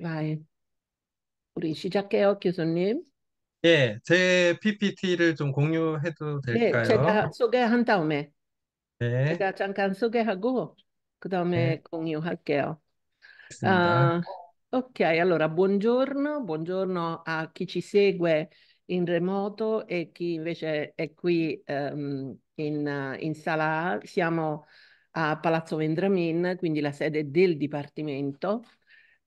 Vai. 우리 시작해요, 교수님. 예, 제 PPT를 좀 공유해도 네, 될까요? 제가 소개한 다음에 네, 제가 잠깐 소개하고 그다음에 네, 공유할게요. 됐습니다. Ah, ok, allora buongiorno, buongiorno a chi ci segue in remoto e chi invece è qui ehm, in, in sala A. Siamo a Palazzo Vendramin, quindi la sede del Dipartimento,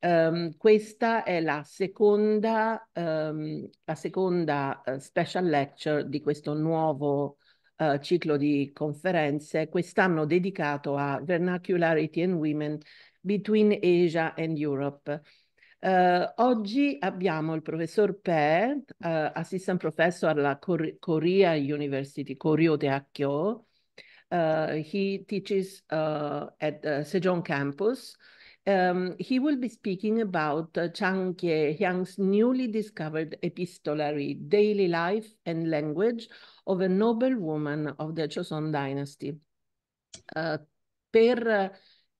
Um, questa è la seconda, um, la seconda eh, special lecture di questo nuovo uh, ciclo di conferenze, quest'anno dedicato a Vernacularity and Women Between Asia and Europe. Uh, oggi abbiamo il professor Pe, assistant professor alla Cor Korea University, Koryo Daekyo. he teaches at Sejong campus. Um, he will be speaking about uh, Chang Kye-hyang's newly discovered epistolary daily life and language of a noble woman of the Joseon dynasty. Uh, per uh,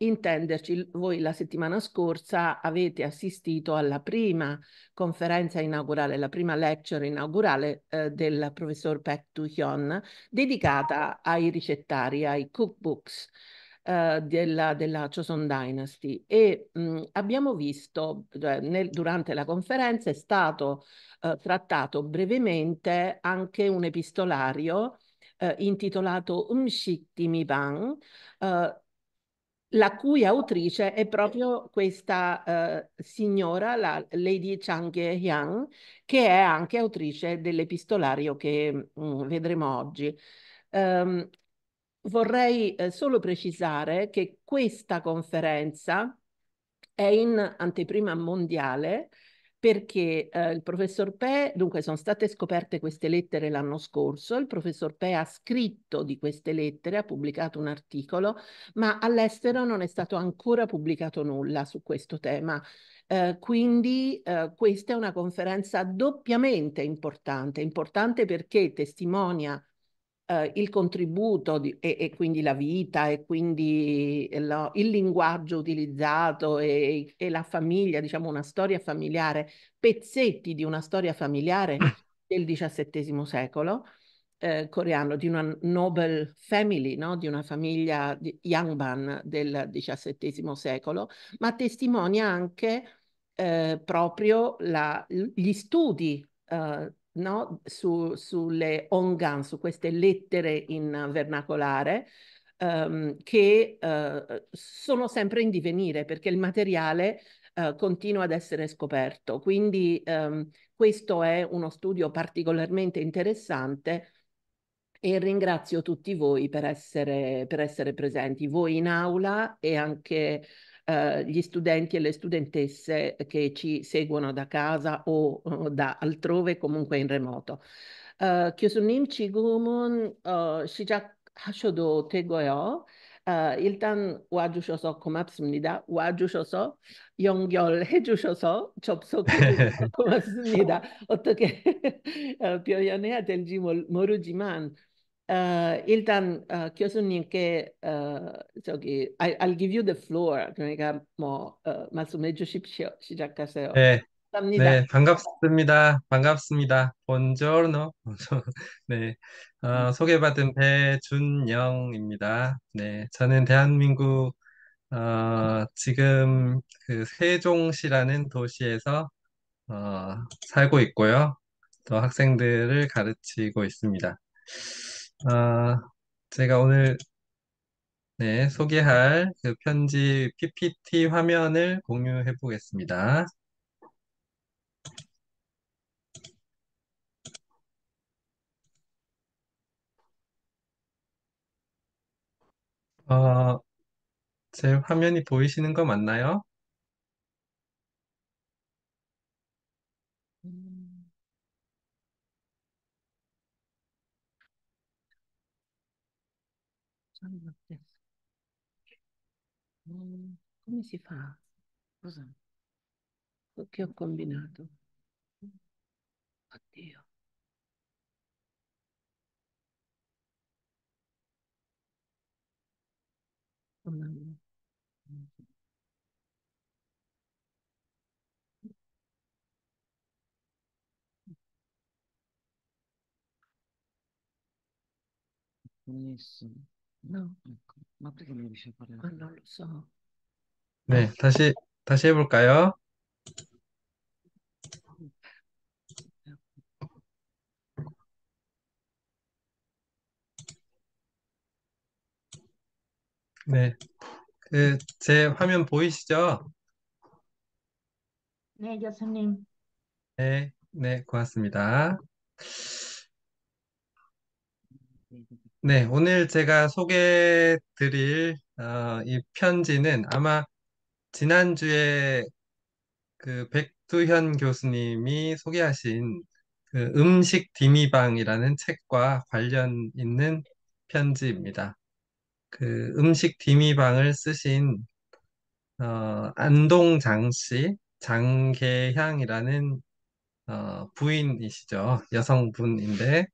intenderci, voi la settimana scorsa avete assistito alla prima conferenza inaugurale, la prima lecture inaugurale eh, del professor Pek Tu-hyun dedicata ai ricettari, ai cookbooks eh, della, della Choson Dynasty e mh, abbiamo visto eh, nel, durante la conferenza è stato eh, trattato brevemente anche un epistolario eh, intitolato Umshikti Mivan, eh, la cui autrice è proprio questa uh, signora, la Lady Chang Hyang, che è anche autrice dell'epistolario che mh, vedremo oggi. Um, vorrei eh, solo precisare che questa conferenza è in anteprima mondiale perché eh, il professor Pe, dunque sono state scoperte queste lettere l'anno scorso, il professor Pe ha scritto di queste lettere, ha pubblicato un articolo, ma all'estero non è stato ancora pubblicato nulla su questo tema. Eh, quindi eh, questa è una conferenza doppiamente importante, importante perché testimonia eh, il contributo di, e, e, quindi la vita e quindi eh, lo, il linguaggio utilizzato e, e, la famiglia, diciamo una storia familiare, pezzetti di una storia familiare ah. del XVII secolo eh, coreano, di una noble family, no? di una famiglia di Yangban del XVII secolo, ma testimonia anche eh, proprio la, gli studi eh, no? su, sulle ongan, su queste lettere in vernacolare, um, che uh, sono sempre in divenire perché il materiale uh, continua ad essere scoperto. Quindi um, questo è uno studio particolarmente interessante e ringrazio tutti voi per essere, per essere presenti, voi in aula e anche eh, gli studenti e le studentesse che ci seguono da casa o, o eh, da altrove, comunque in remoto. Uh, 교수님 지금은 어, 시작하셔도 되고요. 어, 일단 와주셔서 고맙습니다. 와주셔서 연결해 주셔서 come 주셔서 otto che pioianea del gimol morugiman. 어, 일단 어, 교수님께 어, 저기 I, I'll give you the floor 그러니까 뭐 어, 말씀해 주십시오 시작하세요. 네. 감사합니다. 네 반갑습니다. 반갑습니다. 본조르노. 네 어, 소개받은 배준영입니다. 네 저는 대한민국 어, 지금 그 세종시라는 도시에서 어, 살고 있고요. 또 학생들을 가르치고 있습니다. 아, 제가 오늘 네, 소개할 그 편지 PPT 화면을 공유해 보겠습니다. 어, 제 화면이 보이시는 거 맞나요? Come si fa? Cosa? Che ho combinato? Oddio. Mamma mia. Nessuno. No, ecco. Ma perché non riesci a parlare? Ma non lo so. 네, 다시, 다시 해볼까요? 네, 그, 제 화면 보이시죠? 네, 교수님. 네, 네, 고맙습니다. 네, 오늘 제가 소개해 드릴 어, 이 편지는 아마 지난주에 그 백두현 교수님이 소개하신 그 음식 디미방이라는 책과 관련 있는 편지입니다. 그 음식 디미방을 쓰신 어, 안동장씨 장계향이라는 어, 부인이시죠. 여성분인데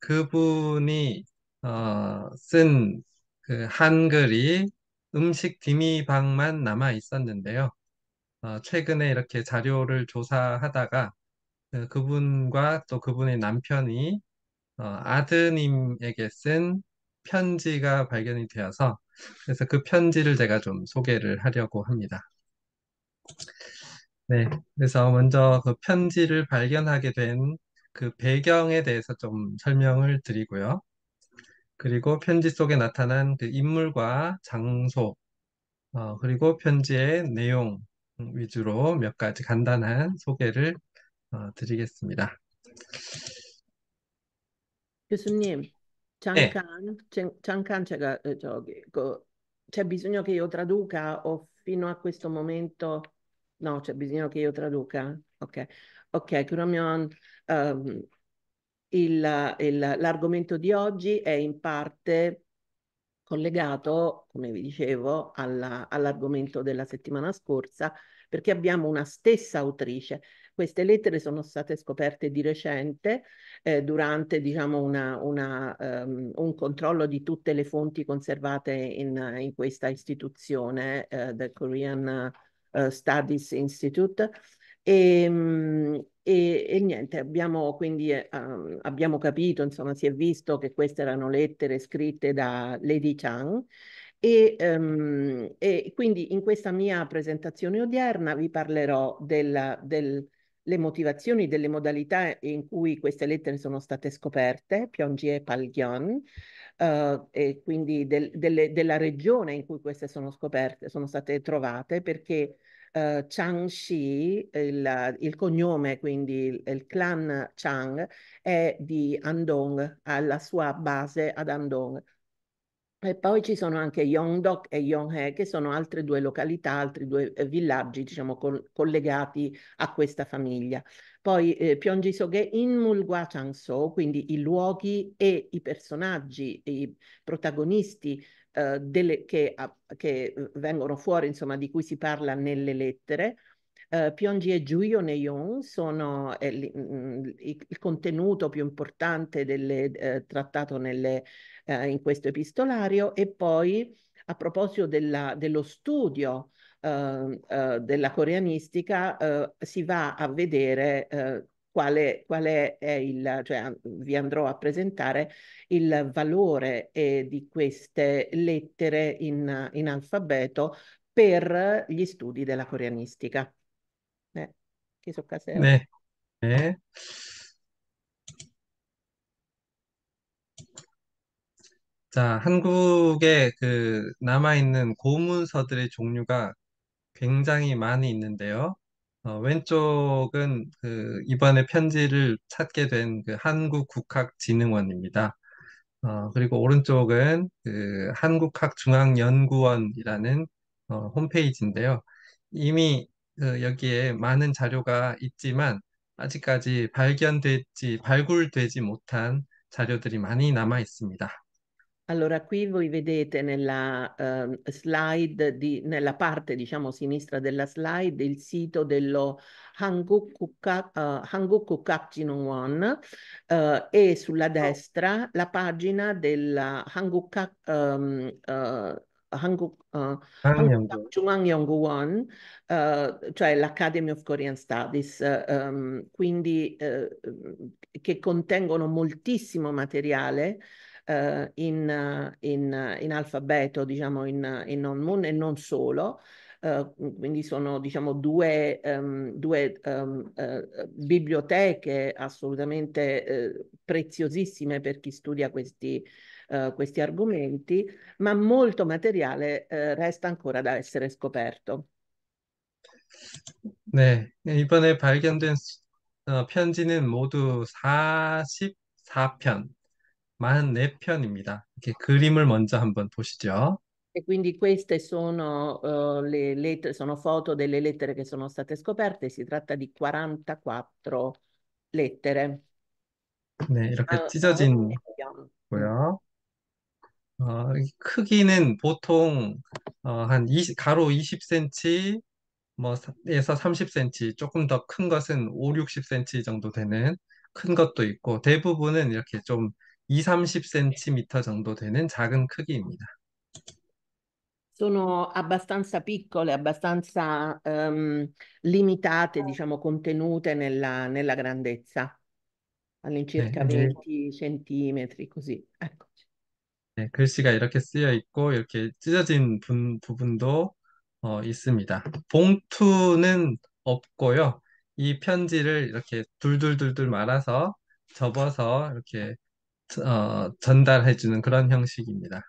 그분이 어, 쓴그 한글이 음식 기미방만 남아 있었는데요. 어, 최근에 이렇게 자료를 조사하다가 그, 분과또 그분의 남편이 어, 아드님에게 쓴 편지가 발견이 되어서 그래서 그 편지를 제가 좀 소개를 하려고 합니다. 네, 그래서 먼저 그 편지를 발견하게 된 그 배경에 대해서 좀 설명을 드리고요. 그리고 편지 속에 나타난 그 인물과 장소, 어, 그리고 편지의 내용 위주로 몇 가지 간단한 소개를 어, 드리겠습니다. 교수님, 잠깐, 네. 잠깐 제가 저기 그, c'è bisogno che io traduca o fino a questo momento no, c'è bisogno che io traduca? Ok, ok, 그러면 um, il, l'argomento di oggi è in parte collegato, come vi dicevo, all'argomento della settimana scorsa, perché abbiamo una stessa autrice. Queste lettere sono state scoperte di recente eh, durante diciamo, una, una, um, un controllo di tutte le fonti conservate in, in questa istituzione, eh, del Korean uh, Studies Institute, e, ehm, e, e niente, abbiamo quindi eh, um, abbiamo capito, insomma, si è visto che queste erano lettere scritte da Lady Chang. E, um, e quindi in questa mia presentazione odierna vi parlerò delle del, motivazioni delle modalità in cui queste lettere sono state scoperte, Pyongi e Palgyon, uh, eh, e quindi del, delle, della regione in cui queste sono scoperte, sono state trovate, perché eh, Chang Shi, il, il, cognome, quindi il, il, clan Chang, è di Andong, ha la sua base ad Andong. E poi ci sono anche Yongdok e Yonghe, che sono altre due località, altri due eh, villaggi, diciamo, col, collegati a questa famiglia. Poi eh, Pyeongji-soge in Mulgua Changso, quindi i luoghi e i personaggi, i protagonisti eh, delle, che, a, che, eh, vengono fuori, insomma, di cui si parla nelle lettere. Uh, eh, Pyongyi e Juyo Neyon sono eh, li, mh, mm, mm, il contenuto più importante delle, eh, trattato nelle, eh, in questo epistolario e poi a proposito della, dello studio eh, della coreanistica si va a vedere quale, quale è il, cioè vi andrò a presentare il valore eh, di queste lettere in, in, alfabeto per gli studi della coreanistica. Eh, chi so casera? Eh. 자, 한국에 그 남아있는 고문서들의 종류가 굉장히 많이 있는데요. 어, 왼쪽은 그 이번에 편지를 찾게 된그 한국국학진흥원입니다. 어, 그리고 오른쪽은 그 한국학중앙연구원이라는 어, 홈페이지인데요. 이미 그 여기에 많은 자료가 있지만 아직까지 발견되지, 발굴되지 못한 자료들이 많이 남아 있습니다. Allora, qui voi vedete nella, eh, slide di, nella parte diciamo sinistra della slide il sito dello Hangoku, uh, Hangoku Kakjin One uh, eh, e sulla oh. destra la pagina della Hangoku um, uh, uh, cioè l'Academy of Korean Studies uh, um, quindi uh, che contengono moltissimo materiale eh, in, in, in, alfabeto, diciamo in, in non-moon e non solo. Eh, quindi sono diciamo due, um, due um, eh, biblioteche assolutamente eh, preziosissime per chi studia questi, Uh, questi argomenti, ma molto materiale uh, resta ancora da essere scoperto. 네, 이번에 발견된 어, 편지는 모두 44편, 44편입니다. 이렇게 그림을 먼저 한번 보시죠. E quindi queste sono, uh, le lettere, sono foto delle lettere che sono state scoperte, si tratta di 44 lettere. 네, 이렇게 아, 찢어진 거고요. 어, 크기는 보통 어, 한 20, 가로 20cm, 뭐 에서 30cm, 조금 더 큰 것은 5, 60cm 정도 되는 큰 것도 있고 대부분은 이렇게 좀 2, 30cm 정도 되는 작은 크기입니다. sono abbastanza piccole, abbastanza um, limitate, diciamo contenute nella, nella grandezza, all'incirca 네, 20 centimetri, così. Eccoci. 네, 글씨가 이렇게 쓰여 있고 이렇게 찢어진 분, 부분도 어, 있습니다. 봉투는 없고요. 이 편지를 이렇게 둘둘둘둘 말아서 접어서 이렇게 어, 전달해주는 그런 형식입니다.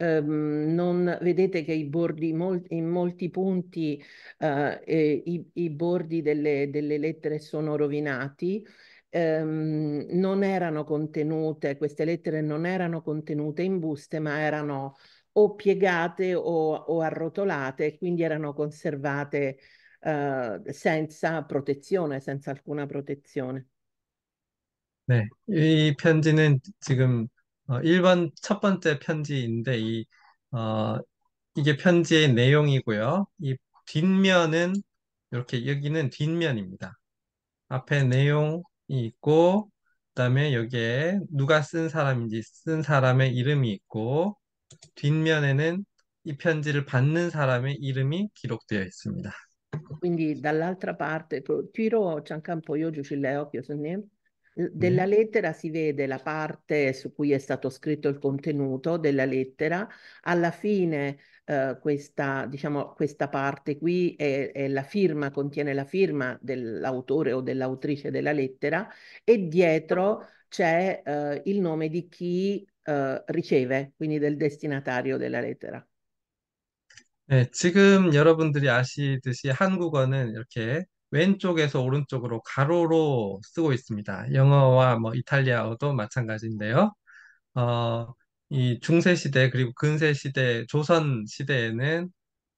Um, non vedete che i bordi mol, in molti punti uh, eh, i, i, bordi delle, delle, lettere sono rovinati. Um, non erano contenute, queste lettere non erano contenute in buste, ma erano o piegate o, o arrotolate, quindi erano conservate uh, senza protezione, senza alcuna protezione. 네, 이 편지는 지금 1번 어, 첫 번째 편지인데 이 어, 이게 편지의 내용이고요. 이 뒷면은 이렇게 여기는 뒷면입니다. 앞에 내용이 있고 그다음에 여기에 누가 쓴 사람인지 쓴 사람의 이름이 있고 뒷면에는 이 편지를 받는 사람의 이름이 기록되어 있습니다. Quindi dall'altra parte, tiro 그 잠깐 보여주실래요, 교수님? Della mm-hmm. lettera si vede la parte su cui è stato scritto il contenuto della lettera. Alla fine eh, questa, diciamo, questa parte qui è, è la firma, contiene la firma dell'autore o dell'autrice della lettera e dietro c'è eh, il nome di chi 어, eh, riceve, quindi del destinatario della lettera. 네, 지금 여러분들이 아시듯이 한국어는 이렇게 왼쪽에서 오른쪽으로 가로로 쓰고 있습니다. 영어와 뭐 이탈리아어도 마찬가지인데요. 어, 이 중세 시대 그리고 근세 시대 조선 시대에는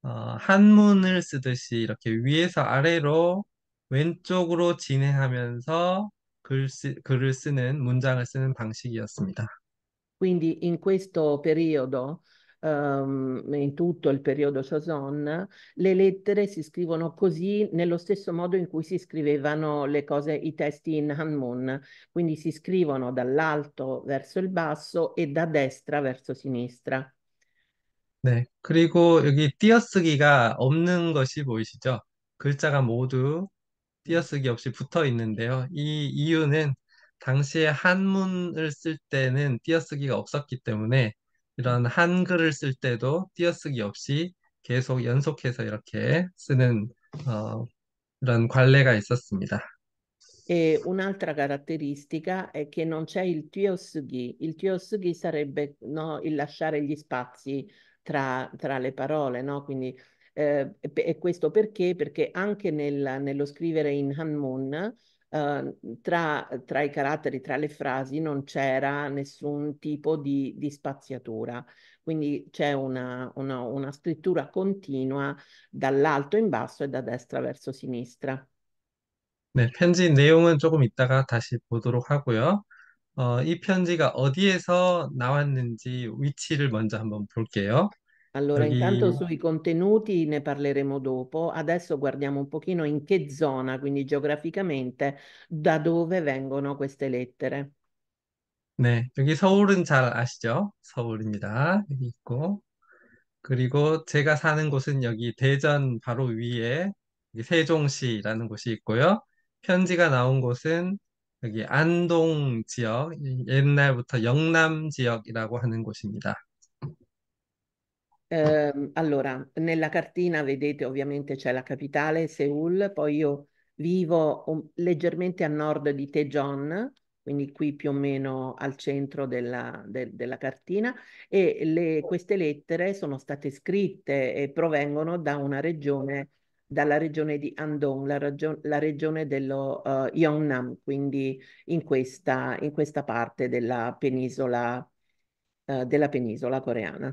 어, 한문을 쓰듯이 이렇게 위에서 아래로 왼쪽으로 진행하면서 글쓰, 글을 쓰는 문장을 쓰는 방식이었습니다. Quindi in questo periodo e m in tutto il periodo Sazon, le lettere si scrivono così nello stesso modo in cui si scrivevano le cose, i testi in Hanmun, quindi si scrivono dall'alto verso il basso e da destra verso sinistra. 네, 그리고 여기 띄어쓰기가 없는 것이 보이시죠? 글자가 모두 띄어쓰기 없이 붙어 있는데요. 이 이유는 당시에 한문을 쓸 때는 띄어쓰기가 없었기 때문에 이런 한글을 쓸 때도 띄어쓰기 없이 계속 연속해서 이렇게 쓰는 어, 이런 관례가 있었습니다. E un'altra caratteristica è che non c'è il tiosugi. Il tiosugi sarebbe no, il lasciare gli spazi tra, tra le parole, no? Quindi, eh, e questo perché? Perché anche nel, nello scrivere in Hanmun eh, tra, tra, i caratteri, tra le frasi, non c'era nessun tipo di, di spaziatura. Quindi c'è una, una, una scrittura continua dall'alto in basso e da destra verso sinistra. 네, 편지 내용은 조금 이따가 다시 보도록 하고요. 어, 이 편지가 어디에서 나왔는지 위치를 먼저 한번 볼게요. Allora, Perché... intanto sui contenuti ne parleremo dopo. Adesso guardiamo un pochino in che zona, quindi geograficamente, da dove vengono queste lettere. 네, 여기 서울은 잘 아시죠? 서울입니다. 여기 있고. 그리고 제가 사는 곳은 여기 대전 바로 위에 여기 세종시라는 곳이 있고요. 편지가 나온 곳은 여기 안동 지역, 옛날부터 영남 지역이라고 하는 곳입니다. Eh, allora, nella cartina vedete ovviamente c'è la capitale, Seoul, poi io vivo um, leggermente a nord di Tejon, quindi qui più o meno al centro della, de, della cartina, e le, queste lettere sono state scritte e provengono da una regione, dalla regione di Andong, la, ragion, la regione dello uh, eh, Yongnam, quindi in questa, in questa parte della penisola, uh, della penisola coreana.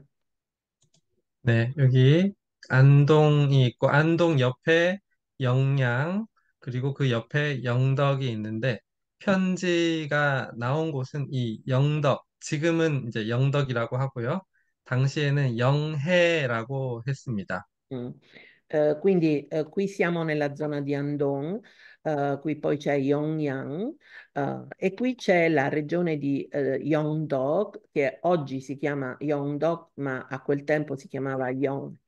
네, 여기 안동이 있고 안동 옆에 영양 그리고 그 옆에 영덕이 있는데 편지가 나온 곳은 이 영덕 지금은 이제 영덕이라고 하고요. 당시에는 영해라고 했습니다. Mm. Eh, quindi eh, qui siamo nella zona di Andong, Eh, qui poi c'è Yongyang uh, e qui c'è la regione di uh, eh, Yongdong che oggi si chiama Yongdok ma a quel tempo si chiamava Yonghe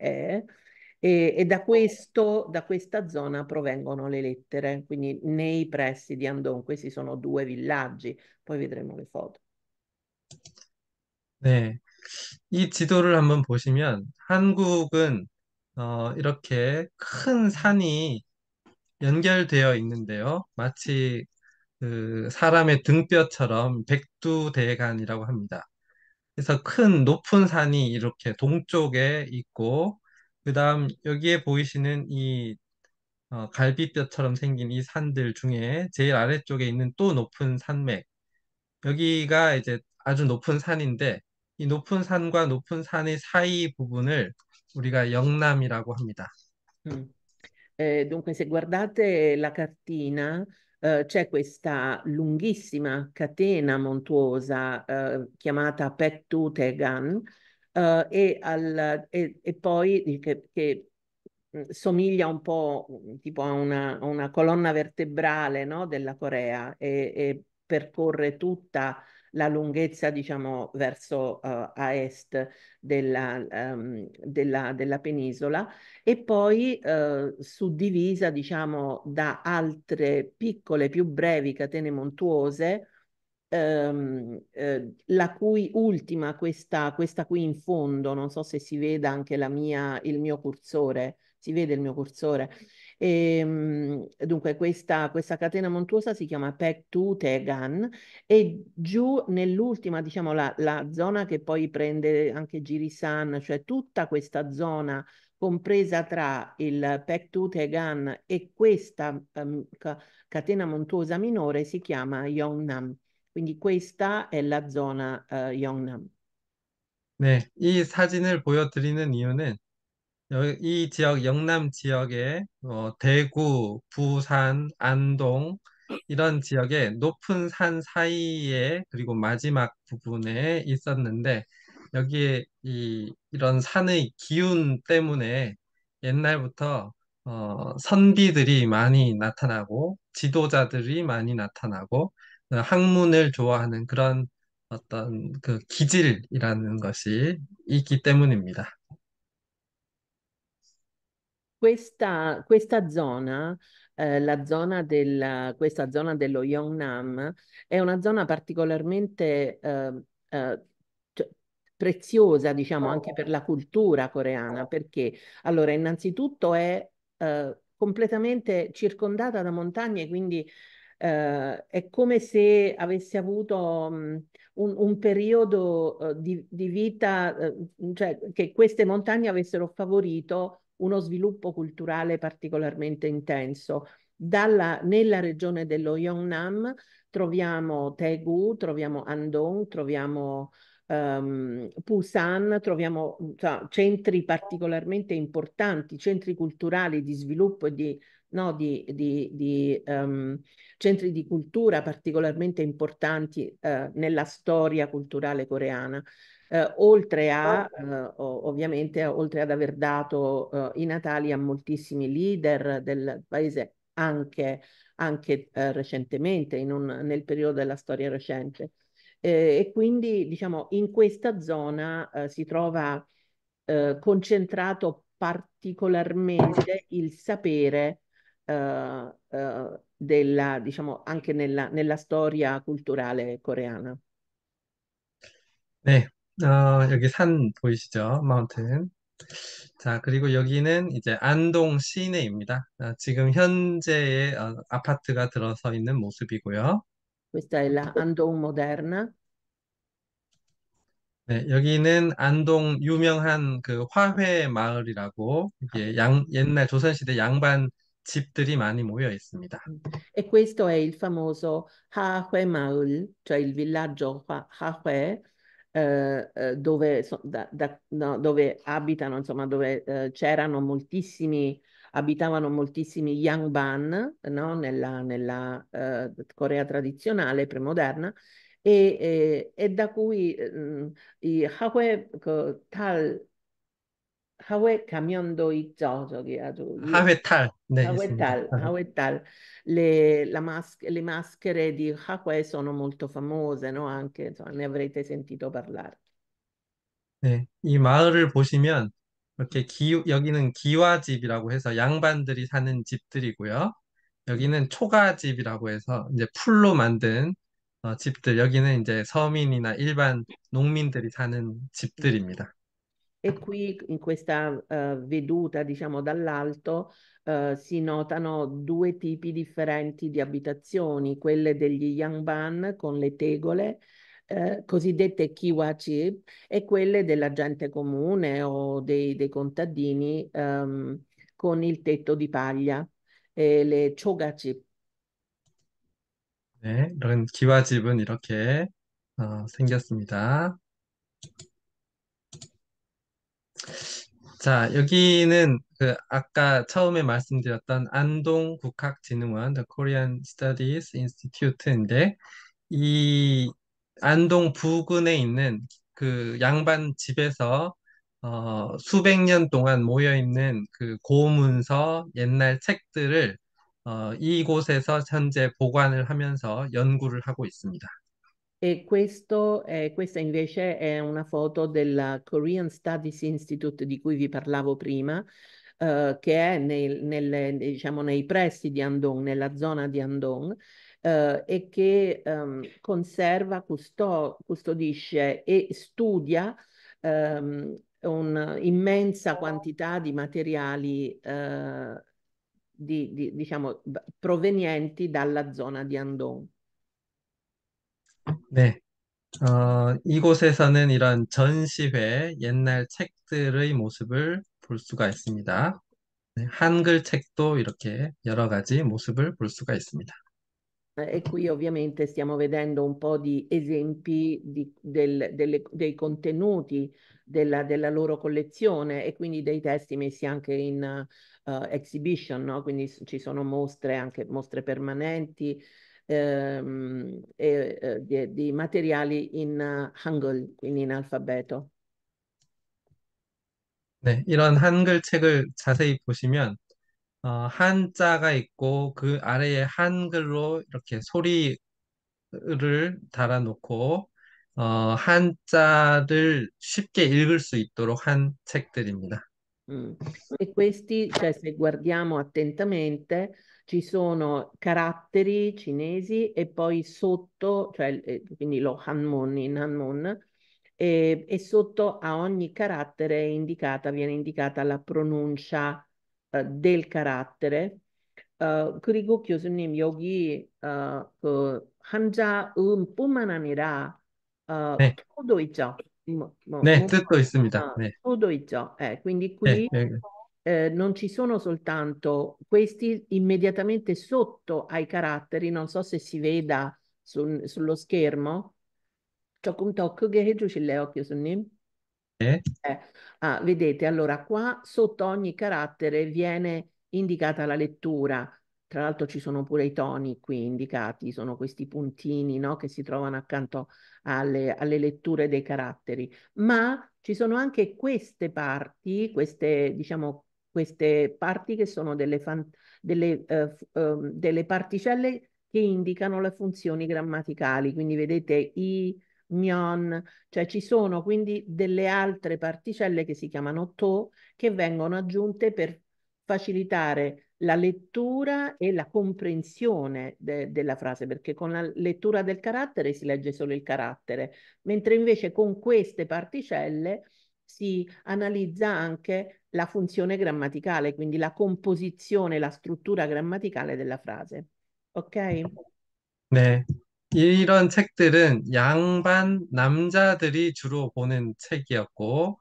e, e da, questo, da questa zona provengono le lettere, quindi nei pressi di Andong, questi sono due villaggi, poi vedremo le foto. 네, 이 지도를 한번 보시면 한국은 어, 이렇게 큰 산이 연결되어 있는데요. 마치 그 사람의 등뼈처럼 백두대간이라고 합니다. 그래서 큰 높은 산이 이렇게 동쪽에 있고 그다음 여기에 보이시는 이 어, 갈비뼈처럼 생긴 이 산들 중에 제일 아래쪽에 있는 또 높은 산맥 여기가 이제 아주 높은 산인데 이 높은 산과 높은 산의 사이 부분을 우리가 영남이라고 합니다. 음. Eh, dunque, se guardate la cartina, eh, c'è questa lunghissima catena montuosa eh, chiamata Pektutegan eh, e, al, e, e poi che, che mm, somiglia un po' mm, tipo a una, a una colonna vertebrale no, della Corea e, e percorre tutta la lunghezza, diciamo, verso uh, a est della, um, della, della, penisola e poi uh, suddivisa, diciamo, da altre piccole, più brevi catene montuose, ehm, eh, la cui ultima, questa, questa qui in fondo, non so se si veda anche la mia, il mio cursore, si vede il mio cursore, e, ehm, dunque questa, questa catena montuosa si chiama Pek-2 Tegan e giù nell'ultima, diciamo la, la zona che poi prende anche Girisan, cioè tutta questa zona compresa tra il Pektu Tegan e questa um, ca catena montuosa minore si chiama Yongnam. Quindi questa è la zona uh, eh, Yeongnam. 네, 이 사진을 보여드리는 이유는 이 지역 영남 지역에 어, 대구, 부산, 안동 이런 지역에 높은 산 사이에 그리고 마지막 부분에 있었는데 여기에 이 이런 산의 기운 때문에 옛날부터 어, 선비들이 많이 나타나고 지도자들이 많이 나타나고 어, 학문을 좋아하는 그런 어떤 그 기질이라는 것이 있기 때문입니다. Questa, questa zona, eh, la zona del, questa zona dello Yongnam, è una zona particolarmente ehm, eh, eh, preziosa, diciamo, anche per la cultura coreana, perché allora innanzitutto è eh, completamente circondata da montagne, quindi Uh, è come se avesse avuto um, un, un, periodo uh, di, di, vita, uh, cioè che queste montagne avessero favorito uno sviluppo culturale particolarmente intenso. Dalla, nella regione dello Yongnam troviamo Taegu, troviamo Andong, troviamo um, Busan, troviamo cioè, centri particolarmente importanti, centri culturali di sviluppo e di no, di, di, di um, centri di cultura particolarmente importanti uh, nella storia culturale coreana eh, oltre a certo. eh, ovviamente oltre ad aver dato eh, i natali a moltissimi leader del paese anche, anche eh, recentemente, in un, nel periodo della storia recente. Eh, e quindi diciamo in questa zona eh, si trova concentrato particolarmente il sapere della, diciamo, anche nella, nella storia culturale coreana. Beh, 어, 여기 산 보이시죠? 마운틴. 자, 그리고 여기는 이제 안동 시내입니다. 어, 지금 현재의 어, 아파트가 들어서 있는 모습이고요. Questa è la Andong moderna. 네, 여기는 안동 유명한 그 화훼 마을이라고 이게 양, 옛날 조선시대 양반 집들이 많이 모여 있습니다. E questo è il famoso Hahue Maul, cioè il villaggio Hahue. Eh, eh, dove, so, da, da, no, dove, abitano, insomma, dove eh, c'erano moltissimi, abitavano moltissimi Yangban no? nella, nella eh, Corea tradizionale premoderna e, e, e da cui eh, i Hagwe Tal 하회 감염도 있죠. 저기 아주 하회탈. 네, 하회탈, 하회탈. Le, la mas- le maschere di Hawe sono molto famose, no? Anche s o ne avrete sentito parlare. 네, 이 마을을 보시면 이렇게 기 여기는 기와집이라고 해서 양반들이 사는 집들이고요. 여기는 초가집이라고 해서 이제 풀로 만든 어, 집들. 여기는 이제 서민이나 일반 농민들이 사는 집들입니다. E qui in questa uh, veduta, diciamo dall'alto, uh, si notano due tipi differenti di abitazioni, quelle degli Yangban con le tegole, eh, cosiddette kiwachi, e quelle della gente comune o dei, dei contadini um, con il tetto di paglia, e le chogachi. 네, 이런 기와집은 이렇게 어, 생겼습니다. 자, 여기는 그 아까 처음에 말씀드렸던 안동 국학진흥원, The Korean Studies Institute인데, 이 안동 부근에 있는 그 양반 집에서 어, 수백 년 동안 모여 있는 그 고문서 옛날 책들을 어, 이곳에서 현재 보관을 하면서 연구를 하고 있습니다. E questo, eh, questa invece è una foto del Korean Studies Institute di cui vi parlavo prima, eh, che è nel, nel, diciamo, nei pressi di Andong, nella zona di Andong, eh, e che ehm, conserva, custo custodisce e studia ehm, un'immensa quantità di materiali eh, di, di, diciamo, provenienti dalla zona di Andong. 네. 어, 이곳에서는 이런 전시회, 옛날 책들의 모습을 볼 수가 있습니다. 한글 책도 이렇게 여러 가지 모습을 볼 수가 있습니다. E qui ovviamente stiamo vedendo un po' di esempi di, del, delle, dei contenuti della, della, loro collezione e quindi dei testi messi anche in uh, exhibition, no? quindi ci sono mostre, anche mostre permanenti, ehm, e, di, di, materiali in 한글, quindi in alfabeto. 네, 이런 한글 책을 자세히 보시면 어, 한자가 있고 그 아래에 한글로 이렇게 소리를 달아놓고 어, 한자를 쉽게 읽을 수 있도록 한 책들입니다. Mm. E questi, cioè, se guardiamo attentamente, ci sono caratteri cinesi e poi sotto, cioè eh, quindi lo Hanmon in Hanmon, e, e, sotto a ogni carattere indicata, viene indicata la pronuncia uh, del carattere. Uh, 그리고 교수님 여기 uh, 그 한자 음뿐만 아니라 어, 네. 도 있죠. 뭐, 뭐, 네, 뭐, 뜻도 있습니다. 네. 도 있죠. 네, quindi qui 네, eh, non ci sono soltanto questi immediatamente sotto ai caratteri, non so se si veda sul, sullo schermo. Eh? eh, ah, vedete, allora qua sotto ogni carattere viene indicata la lettura. Tra l'altro ci sono pure i toni qui indicati, sono questi puntini no, che si trovano accanto alle, alle, letture dei caratteri, ma ci sono anche queste parti, queste diciamo queste parti che sono delle, delle, eh, eh, delle particelle che indicano le funzioni grammaticali, quindi vedete i, mion, cioè ci sono quindi delle altre particelle che si chiamano to che vengono aggiunte per facilitare la lettura e la comprensione de della frase, perché con la lettura del carattere si legge solo il carattere, mentre invece con queste particelle si analizza anche la funzione grammaticale, quindi la composizione, la struttura grammaticale della frase. Ok? 네. 이런 책들은 양반 남자들이 주로 보는 책이었고,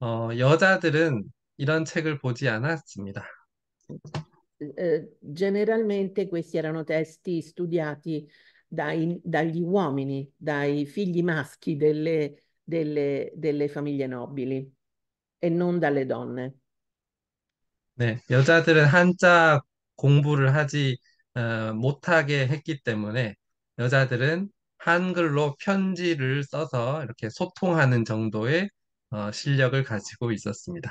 어, 여자들은 이런 책을 보지 않았습니다. Generalmente questi erano testi studiati dai, dagli uomini, dai figli maschi delle, delle, delle famiglie nobili e non dalle donne. 네, 여자들은 한자 공부를 하지 어, 못하게 했기 때문에 여자들은 한글로 편지를 써서 이렇게 소통하는 정도의 어, 실력을 가지고 있었습니다.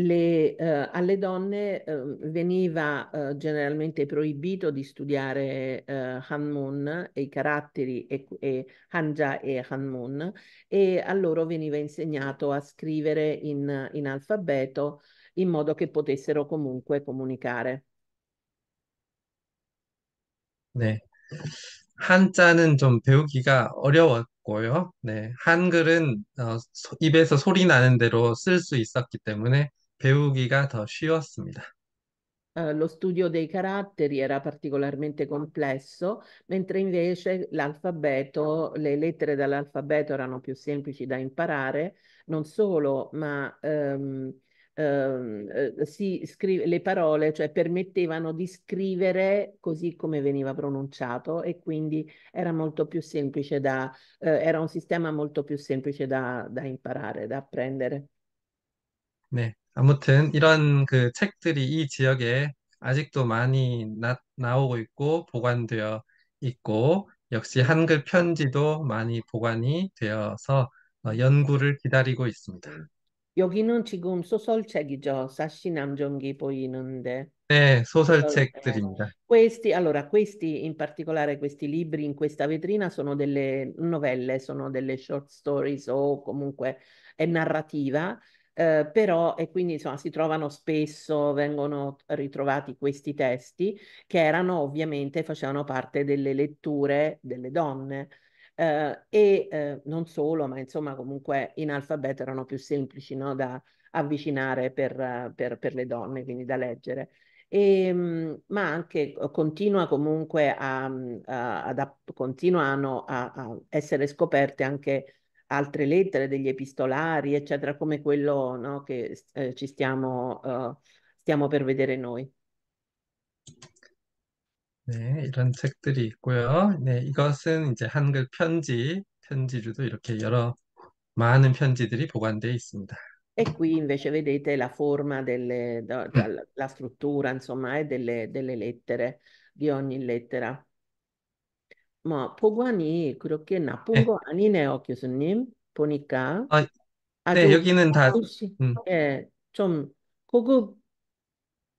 Le, eh, alle donne eh, veniva eh, generalmente proibito di studiare eh, Hanmun e i caratteri e, e Hanja e Hanmun e a loro veniva insegnato a scrivere in, in alfabeto in modo che potessero comunque comunicare. 네. 한자는 좀 배우기가 어려웠고요. 네. 한글은 어, 입에서 소리 나는 대로 쓸 있었기 때문에 배우기가 더 쉬웠습니다. Eh, lo studio dei caratteri era particolarmente complesso, mentre invece l'alfabeto, le lettere dall'alfabeto erano più semplici da imparare, non solo, ma ehm, ehm, eh, si scri- le parole, cioè permettevano di scrivere così come veniva pronunciato e quindi era molto più semplice da, eh, era un sistema molto più semplice da, da imparare, da apprendere. 네, 아무튼 이런 그 책들이 이 지역에 아직도 많이 나, 나오고 있고 보관되어 있고 역시 한글 편지도 많이 보관이 되어서 연구를 기다리고 있습니다. 여기는 지금 소설책이죠. 사시 남정기 보이는데. 네, 소설책들입니다. Questi, allora, questi in particolare, questi libri in questa vetrina sono delle novelle, sono delle short stories o comunque è narrativa eh, però e quindi insomma si trovano spesso, vengono ritrovati questi testi che erano ovviamente, facevano parte delle letture delle donne. Eh, e eh, non solo, ma insomma comunque in alfabeto erano più semplici no, da avvicinare per, per, per le donne, quindi da leggere. E, ehm, ma anche continua comunque a, a, ad, continuano a, a, essere scoperte anche altre lettere degli epistolari, eccetera, come quello no, che eh, ci stiamo, uh, stiamo per vedere noi. 네, 이런 책들이 있고요. 네, 이것은 이제 한글 편지, 편지류도 이렇게 여러 많은 편지들이 보관되어 있습니다. E qui invece vedete la forma delle, la, la struttura, insomma, e delle, delle lettere, di ogni lettera. 뭐보관이 그렇게 나쁜 네. 거 아니네요, 교수님. 보니까 아, 네, 아주 여기는 다, 혹시- 음, 예, 좀 고급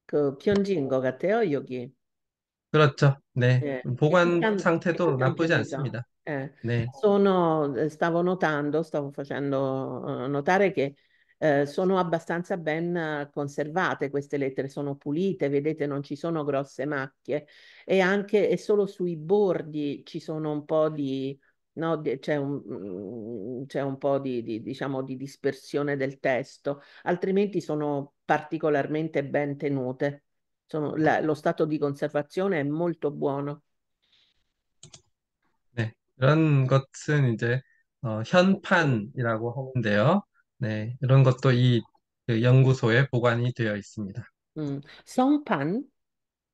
그 편지인 것 같아요, 여기. 그렇죠. 네. 예, 보관 깨끗한, 상태도 깨끗한 나쁘지 편지죠. 않습니다. 예. 네. Sono, 어, stavo notando, stavo facendo 어, notare che Eh, sono abbastanza ben conservate queste lettere, sono pulite, vedete non ci sono grosse macchie e anche e solo sui bordi ci sono un po' di, no, c'è un, un, po' di, di, diciamo, di dispersione del testo, altrimenti sono particolarmente ben tenute. Sono, la, lo stato di conservazione è molto buono. 네, 이런 것은 이제 어, 현판이라고 하는데요. 네, 이런 것도 이그 연구소에 보관이 되어 있습니다. 음, 성판,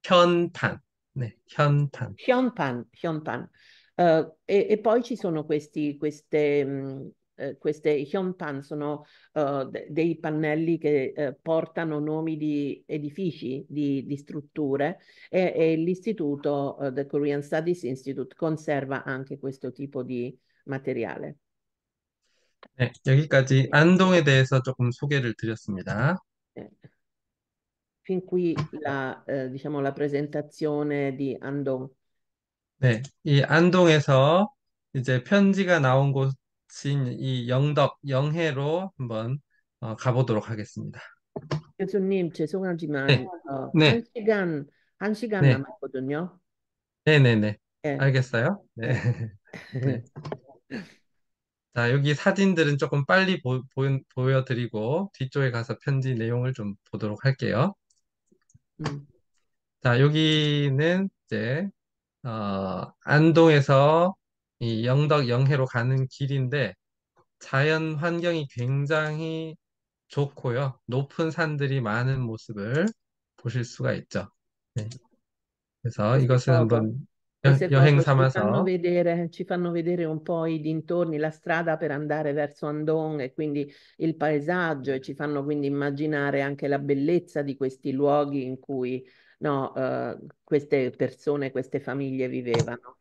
현판, 네, 현판. 현판, 현판. Uh, e, e, poi ci sono questi, queste, queste hyunpan sono uh, dei pannelli che eh, portano nomi di edifici, di, di strutture e, e l'istituto, uh, The Korean Studies Institute, conserva anche questo tipo di materiale. 네, 여기까지 안동에 대해서 조금 소개를 드렸습니다. 네. Fin qui la, eh, diciamo, la presentazione di Andong. 네, 이 안동에서 이제 편지가 나온 곳인 이 영덕, 영해로 한번 어, 가보도록 하겠습니다. 교수님 죄송하지만 네, 어, 네. 한 시간 한 시간 네. 남았거든요. 네네 네, 네. 네. 알겠어요? 네. 네. 자, 여기 사진들은 조금 빨리 보, 보, 여드리고 뒤쪽에 가서 편지 내용을 좀 보도록 할게요. 음. 자, 여기는 이제 어, 안동에서 이 영덕 영해로 가는 길인데 자연 환경이 굉장히 좋고요. 높은 산들이 많은 모습을 보실 수가 있죠. 네. 그래서 이것을 그렇죠. 한번 queste 여행 cose ci fanno vedere, ci fanno vedere un po' i dintorni, la strada per andare verso Andong e quindi il paesaggio e ci fanno quindi immaginare anche la bellezza di questi luoghi in cui no, eh, queste persone, queste famiglie vivevano.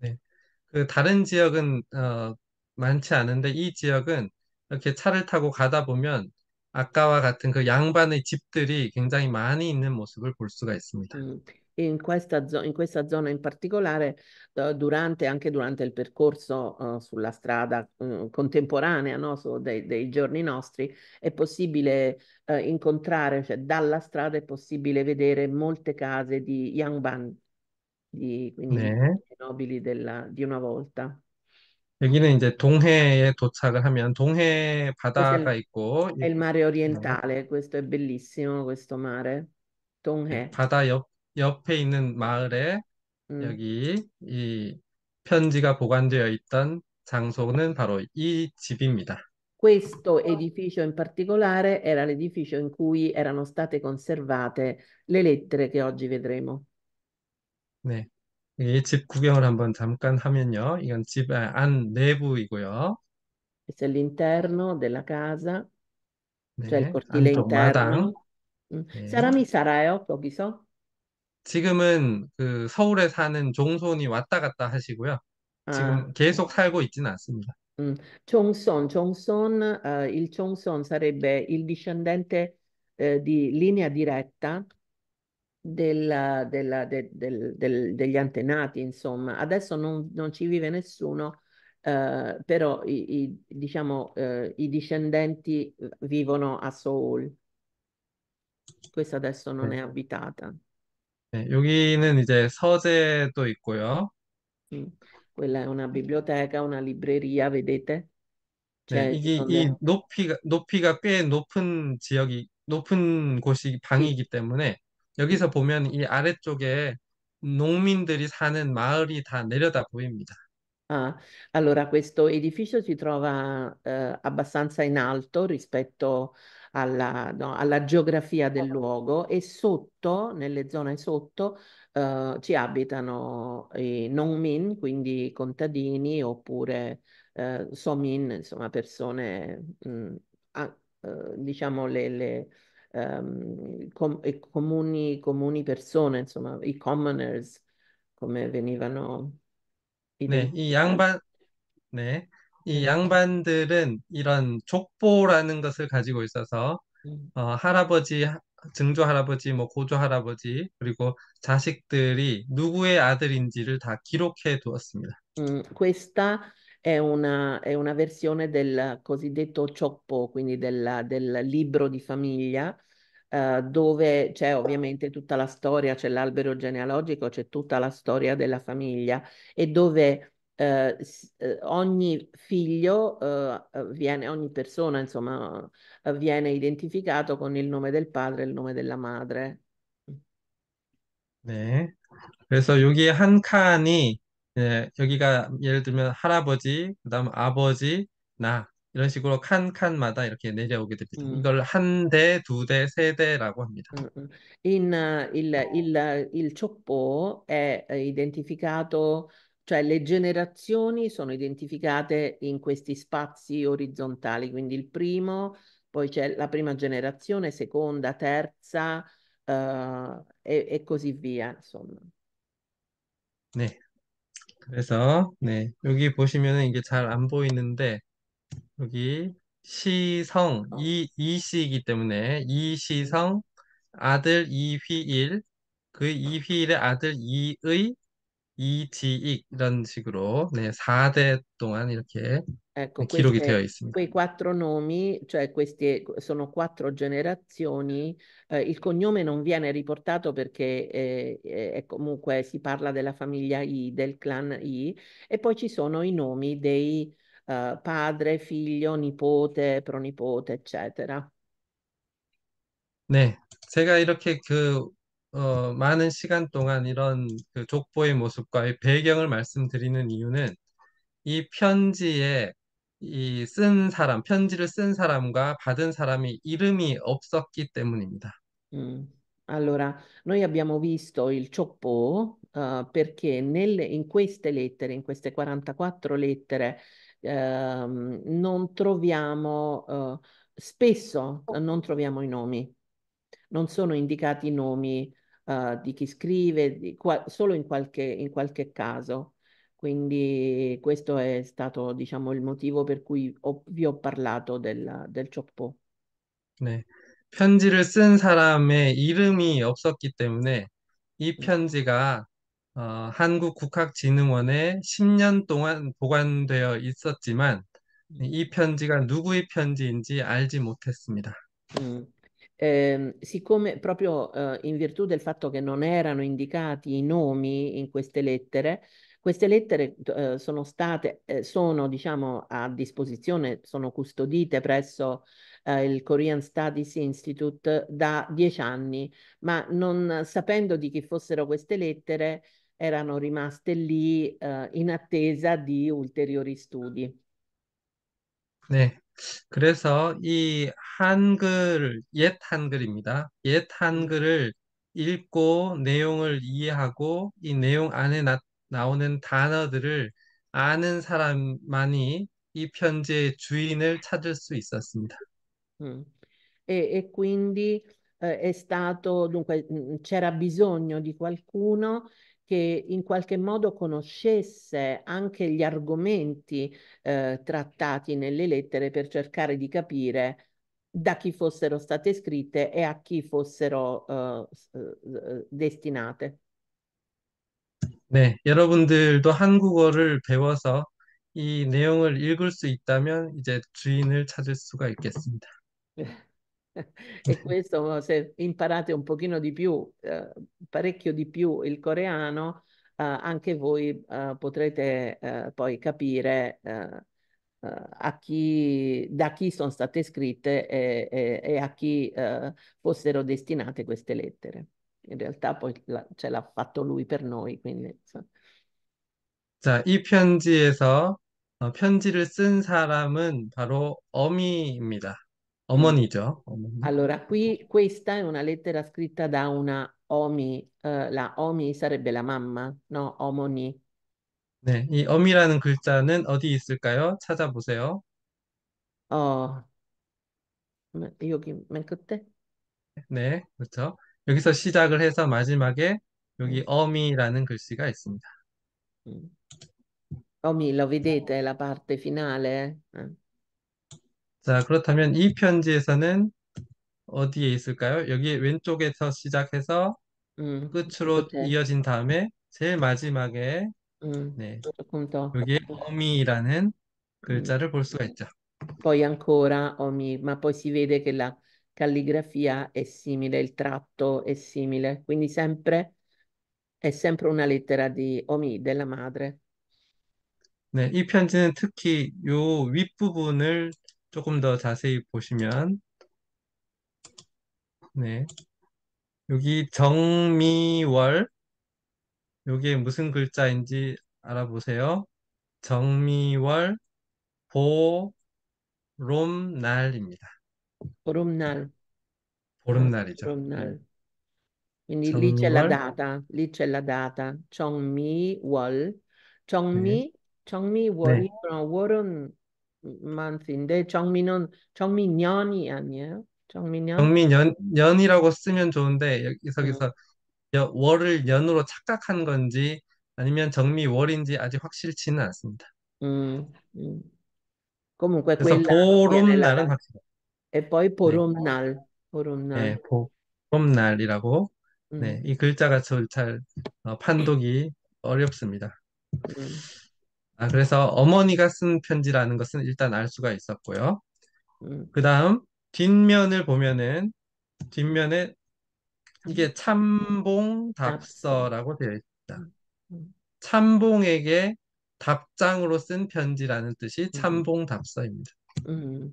네. 그 다른 지역은 어, 많지 않은데 이 지역은 이렇게 차를 타고 가다 보면 아까와 같은 그 양반의 집들이 굉장히 많이 있는 모습을 볼 수가 있습니다. 음 in questa, in questa, zona in particolare, eh, durante, anche durante il percorso uh, sulla strada uh, contemporanea no? so dei, dei, giorni nostri, è possibile uh, incontrare, cioè dalla strada è possibile vedere molte case di Yangban, di, quindi 네. nobili della, di una volta. 여기는 이제 동해에 도착을 하면 동해 바다가 있고, È il mare orientale, questo è bellissimo, questo mare, Donghae. 바다 옆 옆에 있는 마을에 음. 여기 이 편지가 보관되어 있던 장소는 바로 이 집입니다. Questo edificio in particolare era l'edificio in cui erano state conservate le lettere che oggi vedremo. 네. 이 집 구경을 한번 잠깐 하면요. 이건 집 안 내부이고요. Questo è l'interno della casa, cioè il 네. cortile 안쪽 마당. interno. 네. 사람이 살아요, 거기서? 지금은 그 서울에 사는 종손이 왔다 갔다 하시고요. 지금 아, 계속 살고 있지는 않습니다. mm. Chongson, Chongson, eh, il Chongson sarebbe il discendente eh, di linea diretta della- della- de- del- del- degli antenati, insomma. Adesso non, non ci vive nessuno, eh, però i, i- diciamo, eh, i discendenti vivono a Seoul. Questa adesso non eh. è abitata. 네, 여기는 이제 서재도 있고요. Mm. Quella è una biblioteca, una libreria, vedete? 네, Cioè, ci 이게 이 sono 높이가 높이가 꽤 높은 지역이 높은 곳이 le- 방이기 때문에 Mm. 여기서 보면 이 아래쪽에 농민들이 사는 마을이 다 내려다 보입니다. Ah, allora questo edificio si trova eh, abbastanza in alto rispetto alla, no, alla geografia del certo. luogo e sotto, nelle zone sotto, eh, ci abitano i eh, non-min, quindi contadini oppure eh, somin, insomma persone, mh, mm, a, eh, diciamo le, le um, com eh, comuni, comuni persone, insomma i commoners, come venivano... 네, 이 양반, 네, 이 양반들은 이런 족보라는 것을 가지고 있어서 어, 할아버지, 증조 할아버지, 뭐 고조 할아버지 그리고 자식들이 누구의 아들인지를 다 기록해 두었습니다. 음, questa è una, è una versione del cosiddetto cioppo, quindi della, del libro di famiglia. Uh, dove c'è ovviamente tutta la storia, c'è l'albero genealogico, c'è tutta la storia della famiglia e dove Eh, eh, ogni figlio, eh, viene, ogni persona, insomma, viene identificato con il nome del padre e il nome della madre. 네. 그래서 여기 한 칸이 예, 여기가 예를 들면 할아버지, 그다음 아버지, 나 이런 식으로 칸 칸마다 이렇게 내려오게 됩니다. 음. 이걸 한 대, 두 대, 세 대라고 합니다. In, uh, il, il, il cioppo è identificato cioè le generazioni sono identificate in questi spazi orizzontali, quindi il primo, poi c'è la prima generazione, seconda, terza uh, e, e, così via, insomma. 네. 그래서 네, 여기 보시면은 이게 잘 안 보이는데 여기 시성 어. 이 이씨이기 때문에 이시성 아들 이휘일 그 이휘일의 아들 이의 ETIC 이런 식으로 네, 4대 동안 이렇게 Ecco, 기록이 queste, 되어 있습니다. quei quattro nomi, cioè queste sono quattro generazioni, eh, il cognome non viene riportato perché eh, eh comunque si parla della famiglia I, del clan I, e poi ci sono i nomi dei eh, padre, figlio, nipote, pronipote, eccetera. 네, 제가 이렇게 그 어, 많은 시간 동안 이런 그 족보의 모습과의 배경을 말씀드리는 이유는 이 편지에 이쓴 사람, 편지를 쓴 사람과 받은 사람이 이름이 없었기 때문입니다. Mm. Allora, noi abbiamo visto il 족보 uh, perché nelle, in queste lettere, in queste 44 lettere, uh, non troviamo, uh, spesso non troviamo i nomi, non sono indicati i nomi uh, di chi scrive, di solo in qualche, in qualche caso. Quindi questo è stato, diciamo, il motivo per cui ho, vi ho parlato del, del 족보. 네. 편지를 쓴 사람의 이름이 없었기 때문에 이 편지가 어, 한국국학진흥원에 10년 동안 보관되어 있었지만 이 편지가 누구의 편지인지 알지 못했습니다. 음. eh, siccome proprio eh, in virtù del fatto che non erano indicati i nomi in queste lettere, queste lettere eh, sono state, eh, sono diciamo a disposizione, sono custodite presso eh, il Korean Studies Institute da dieci anni, ma non sapendo di chi fossero queste lettere, erano rimaste lì eh, in attesa di ulteriori studi. 네, 그래서 이 한글, 옛 한글입니다. 옛 한글을 읽고 내용을 이해하고 이 내용 안에 나, 나오는 단어들을 아는 사람만이 이 편지의 주인을 찾을 수 있었습니다. 음. E, e quindi eh, è stato, dunque mm, c'era bisogno di qualcuno che in qualche modo conoscesse anche gli argomenti eh, trattati nelle lettere per cercare di capire da chi fossero state scritte e a chi fossero eh, eh destinate. 네, 여러분들도 한국어를 배워서 이 내용을 읽을 수 있다면 이제 주인을 찾을 수가 있겠습니다. e questo se imparate un pochino di più, eh, parecchio di più il coreano, eh, anche voi eh, potrete eh, poi capire eh, eh, chi, da chi sono state scritte e, e, e a chi fossero destinate queste lettere. In realtà poi la, ce l'ha fatto lui per noi, quindi... Insomma. 자, 이 편지에서 어, 편지를 쓴 사람은 바로 어미입니다. Omonito. omonito. Allora, qui questa è una lettera scritta da una 어미, 어, la 어미 sarebbe la mamma, no? 어머니. 네, 이 어미라는 글자는 어디 있을까요? 찾아보세요. 어, 여기 맨 끝에? 네, 그렇죠. 여기서 시작을 해서 마지막에 여기 어미라는 글씨가 있습니다. 어미, lo vedete, la parte finale? 응. 자, 그렇다면 이 편지에서는 어디에 있을까요? 여기 왼쪽에서 시작해서 음, 끝으로 끝에. 이어진 다음에 제일 마지막에 음, 네, 조금 더. 여기에 어미라는 Mm. 글자를 볼 수가 있죠. Poi ancora, oh mi- ma poi si vede che la calligrafia è simile, il tratto è simile, quindi sempre, è sempre una lettera di Omi, della madre. 네, 이 편지는 특히 요 윗부분을 조금 더 자세히 보시면 네 여기 정미월 여기에 무슨 글자인지 알아보세요. 정미월 보름날입니다. 보름날. 보름날이죠. 보름날. 네. Quindi 정미월. lì c'è la data, lì c'è la data. 정미월. 정미, 네. 정미월이 네. 월은 만스인데 정민은 정민년이 아니에요? 정민년? 정민연이라고 쓰면 좋은데 여기서 네. 여, 기서 월을 연으로 착각한 건지 아니면 정미월인지 아직 확실치는 않습니다. 음, 음. c o 그 그래서 quella 보름날은 네, 확실해요. e p 네. 보름날 보름날 보- 보름날이라고 네, 음. 이 글자가 절잘 어, 판독이 어렵습니다. 음. 아, 그래서 어머니가 쓴 편지라는 것은 일단 알 수가 있었고요. 그 다음 뒷면을 보면은 뒷면에 이게 참봉 답서. 답서라고 되어 있다. 참봉에게 답장으로 쓴 편지라는 뜻이 참봉 답서입니다. mm.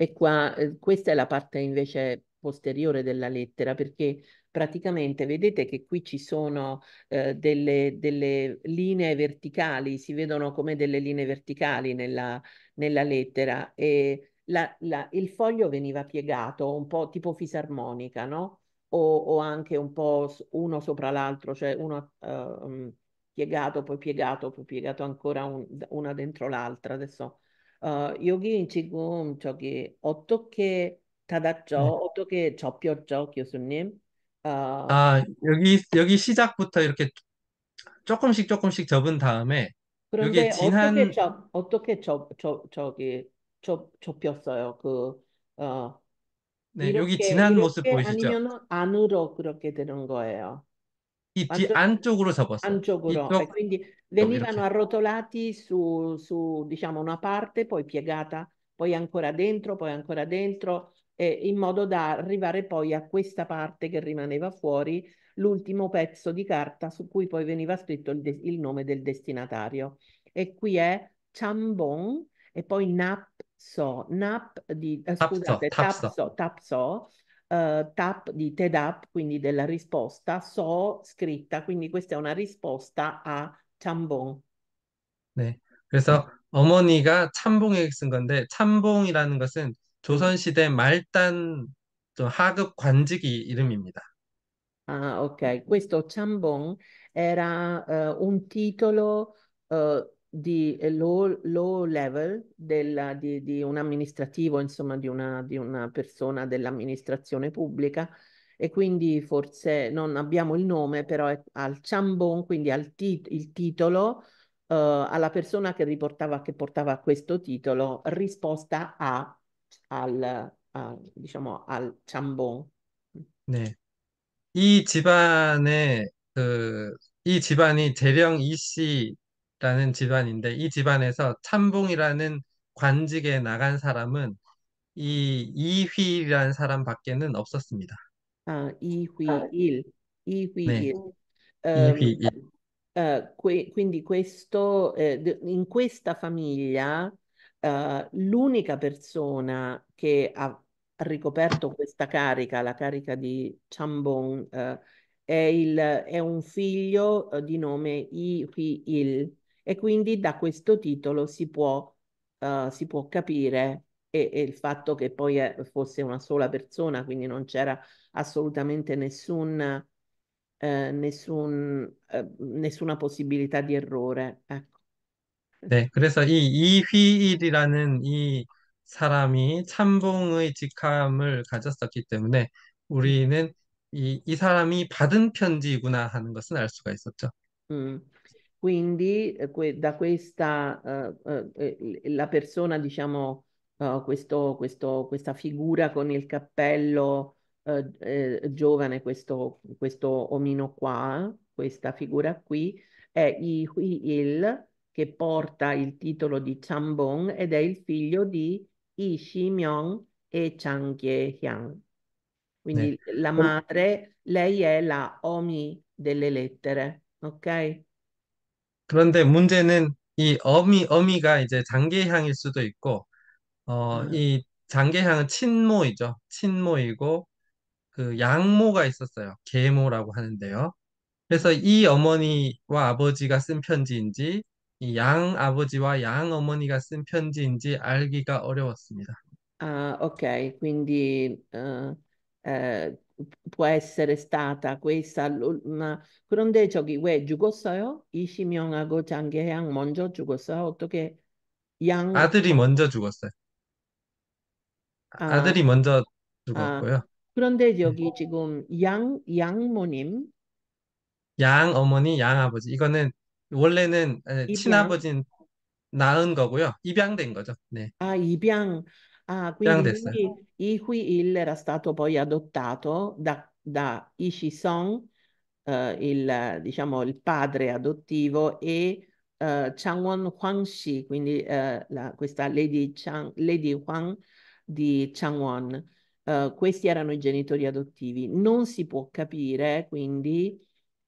E qua questa è la parte invece posteriore della lettera perché praticamente vedete che qui ci sono eh, delle, delle, linee verticali, si vedono come delle linee verticali nella, nella lettera e la, la, il foglio veniva piegato un po' tipo fisarmonica, no? O, o anche un po' uno sopra l'altro, cioè uno uh, piegato, poi piegato, poi piegato ancora un, una dentro l'altra. Adesso uh, ciò che ho 어떻게 닫았죠. 네. 어떻게 접혔죠, 교수님? 아, 아, 여기, 여기 시작부터 이렇게 조금씩 조금씩 접은 다음에, 그런데 지난, 어떻게 접, 어떻게 접, 저, 저기, 접, 접혔어요. 그, 어, 네, 이렇게, 지난 모습 보이시죠? 아니면 안으로 그렇게 되는 거예요. 이 완전 안쪽으로 접었어요. 안쪽으로. 이쪽, quindi 아, 그러니까 venivano arrotolati su, su, diciamo, una parte, poi piegata, poi ancora dentro, poi ancora dentro. eh, in modo da arrivare poi a questa parte che rimaneva fuori, l'ultimo pezzo di carta su cui poi veniva scritto il, de- il nome del destinatario. E qui è Chambon e poi Napso, Nap di, eh, scusate, Tapso, Tapso, uh, eh, Tap di TEDAP, quindi della risposta, So scritta, quindi questa è una risposta a Chambong. 네, 그래서 어머니가 참봉에 쓴 건데 Chambong이라는 것은 조선시대 말단 하급 관직이 이름입니다. Ah, ok. Questo Chambon era uh, un titolo uh, di low, low level della, di, di, un amministrativo, insomma, di una, di una persona dell'amministrazione pubblica e quindi forse non abbiamo il nome, però è al Chambon, quindi al tit il titolo, uh, alla persona che, riportava, che portava questo titolo, risposta a al, al diciamo al ciambon. 네. 이집안에 그, 이 집안이 재령 이씨라는 집안인데 이 집안에서 참봉이라는 관직에 나간 사람은 이 이휘라는 사람밖에는 없었습니다. 아, 이휘일, 네. 음, 이휘일. Ehm, 이휘일. eh, que- quindi questo, eh, in questa famiglia Eh, l'unica persona che ha ricoperto questa carica, la carica di Chambon, eh, è, il, è, un figlio eh, di nome Yi-Il e quindi da questo titolo si può, uh, si può capire e, e, il fatto che poi è, fosse una sola persona, quindi non c'era assolutamente nessun, eh, nessun, eh, nessuna possibilità di errore. Ecco. 네, 그래서 이 이휘일이라는 이 사람이 참봉의 직함을 가졌었기 때문에 우리는 이, 이 사람이 받은 편지구나 하는 것은 알 수가 있었죠. 음. Quindi que, da questa uh, uh, la persona, diciamo, uh, questo, questo, questa figura con il cappello uh, eh, giovane, questo, questo omino qua, questa figura qui, è Ihuil, che porta il titolo di Chambong ed è il figlio di Yi Shimyong e Chang Ye-hyang. Quindi eh. la madre, lei è la Omi delle lettere, ok? 그런데 문제는 이 어미, 어미가 이제 장계향일 수도 있고, 어, 음. 이 장계향은 친모이죠. 친모이고, 그 양모가 있었어요. 계모라고 하는데요. 그래서 이 어머니와 아버지가 쓴 편지인지 양 아버지와 양 어머니가 쓴 편지인지 알기가 어려웠습니다. Ah, ok, quindi eh, eh, può essere stata questa una 그런데 저기 왜 죽었어요? 이시명하고 장계양 먼저 죽었어요? 어떻게 양 아들이 먼저 죽었어요. 아, 아들이 먼저 아. 죽었고요. 그런데 여기 지금 양 양모님 양 어머니, 양 아버지. 이거는 원래는 에, 입양. 친아버진 낳은 거고요. 입양된 거죠. 네. Ah, Ibian. Ah, quindi 입양됐어요. lui, Ihui Il era stato poi adottato da, da Ishi-song, eh, il, diciamo, il padre adottivo, e eh, Changwon Huangshi, quindi eh, la- questa Lady, Chang, Lady Huang di Changwon. Eh, questi erano i genitori adottivi. Non si può capire quindi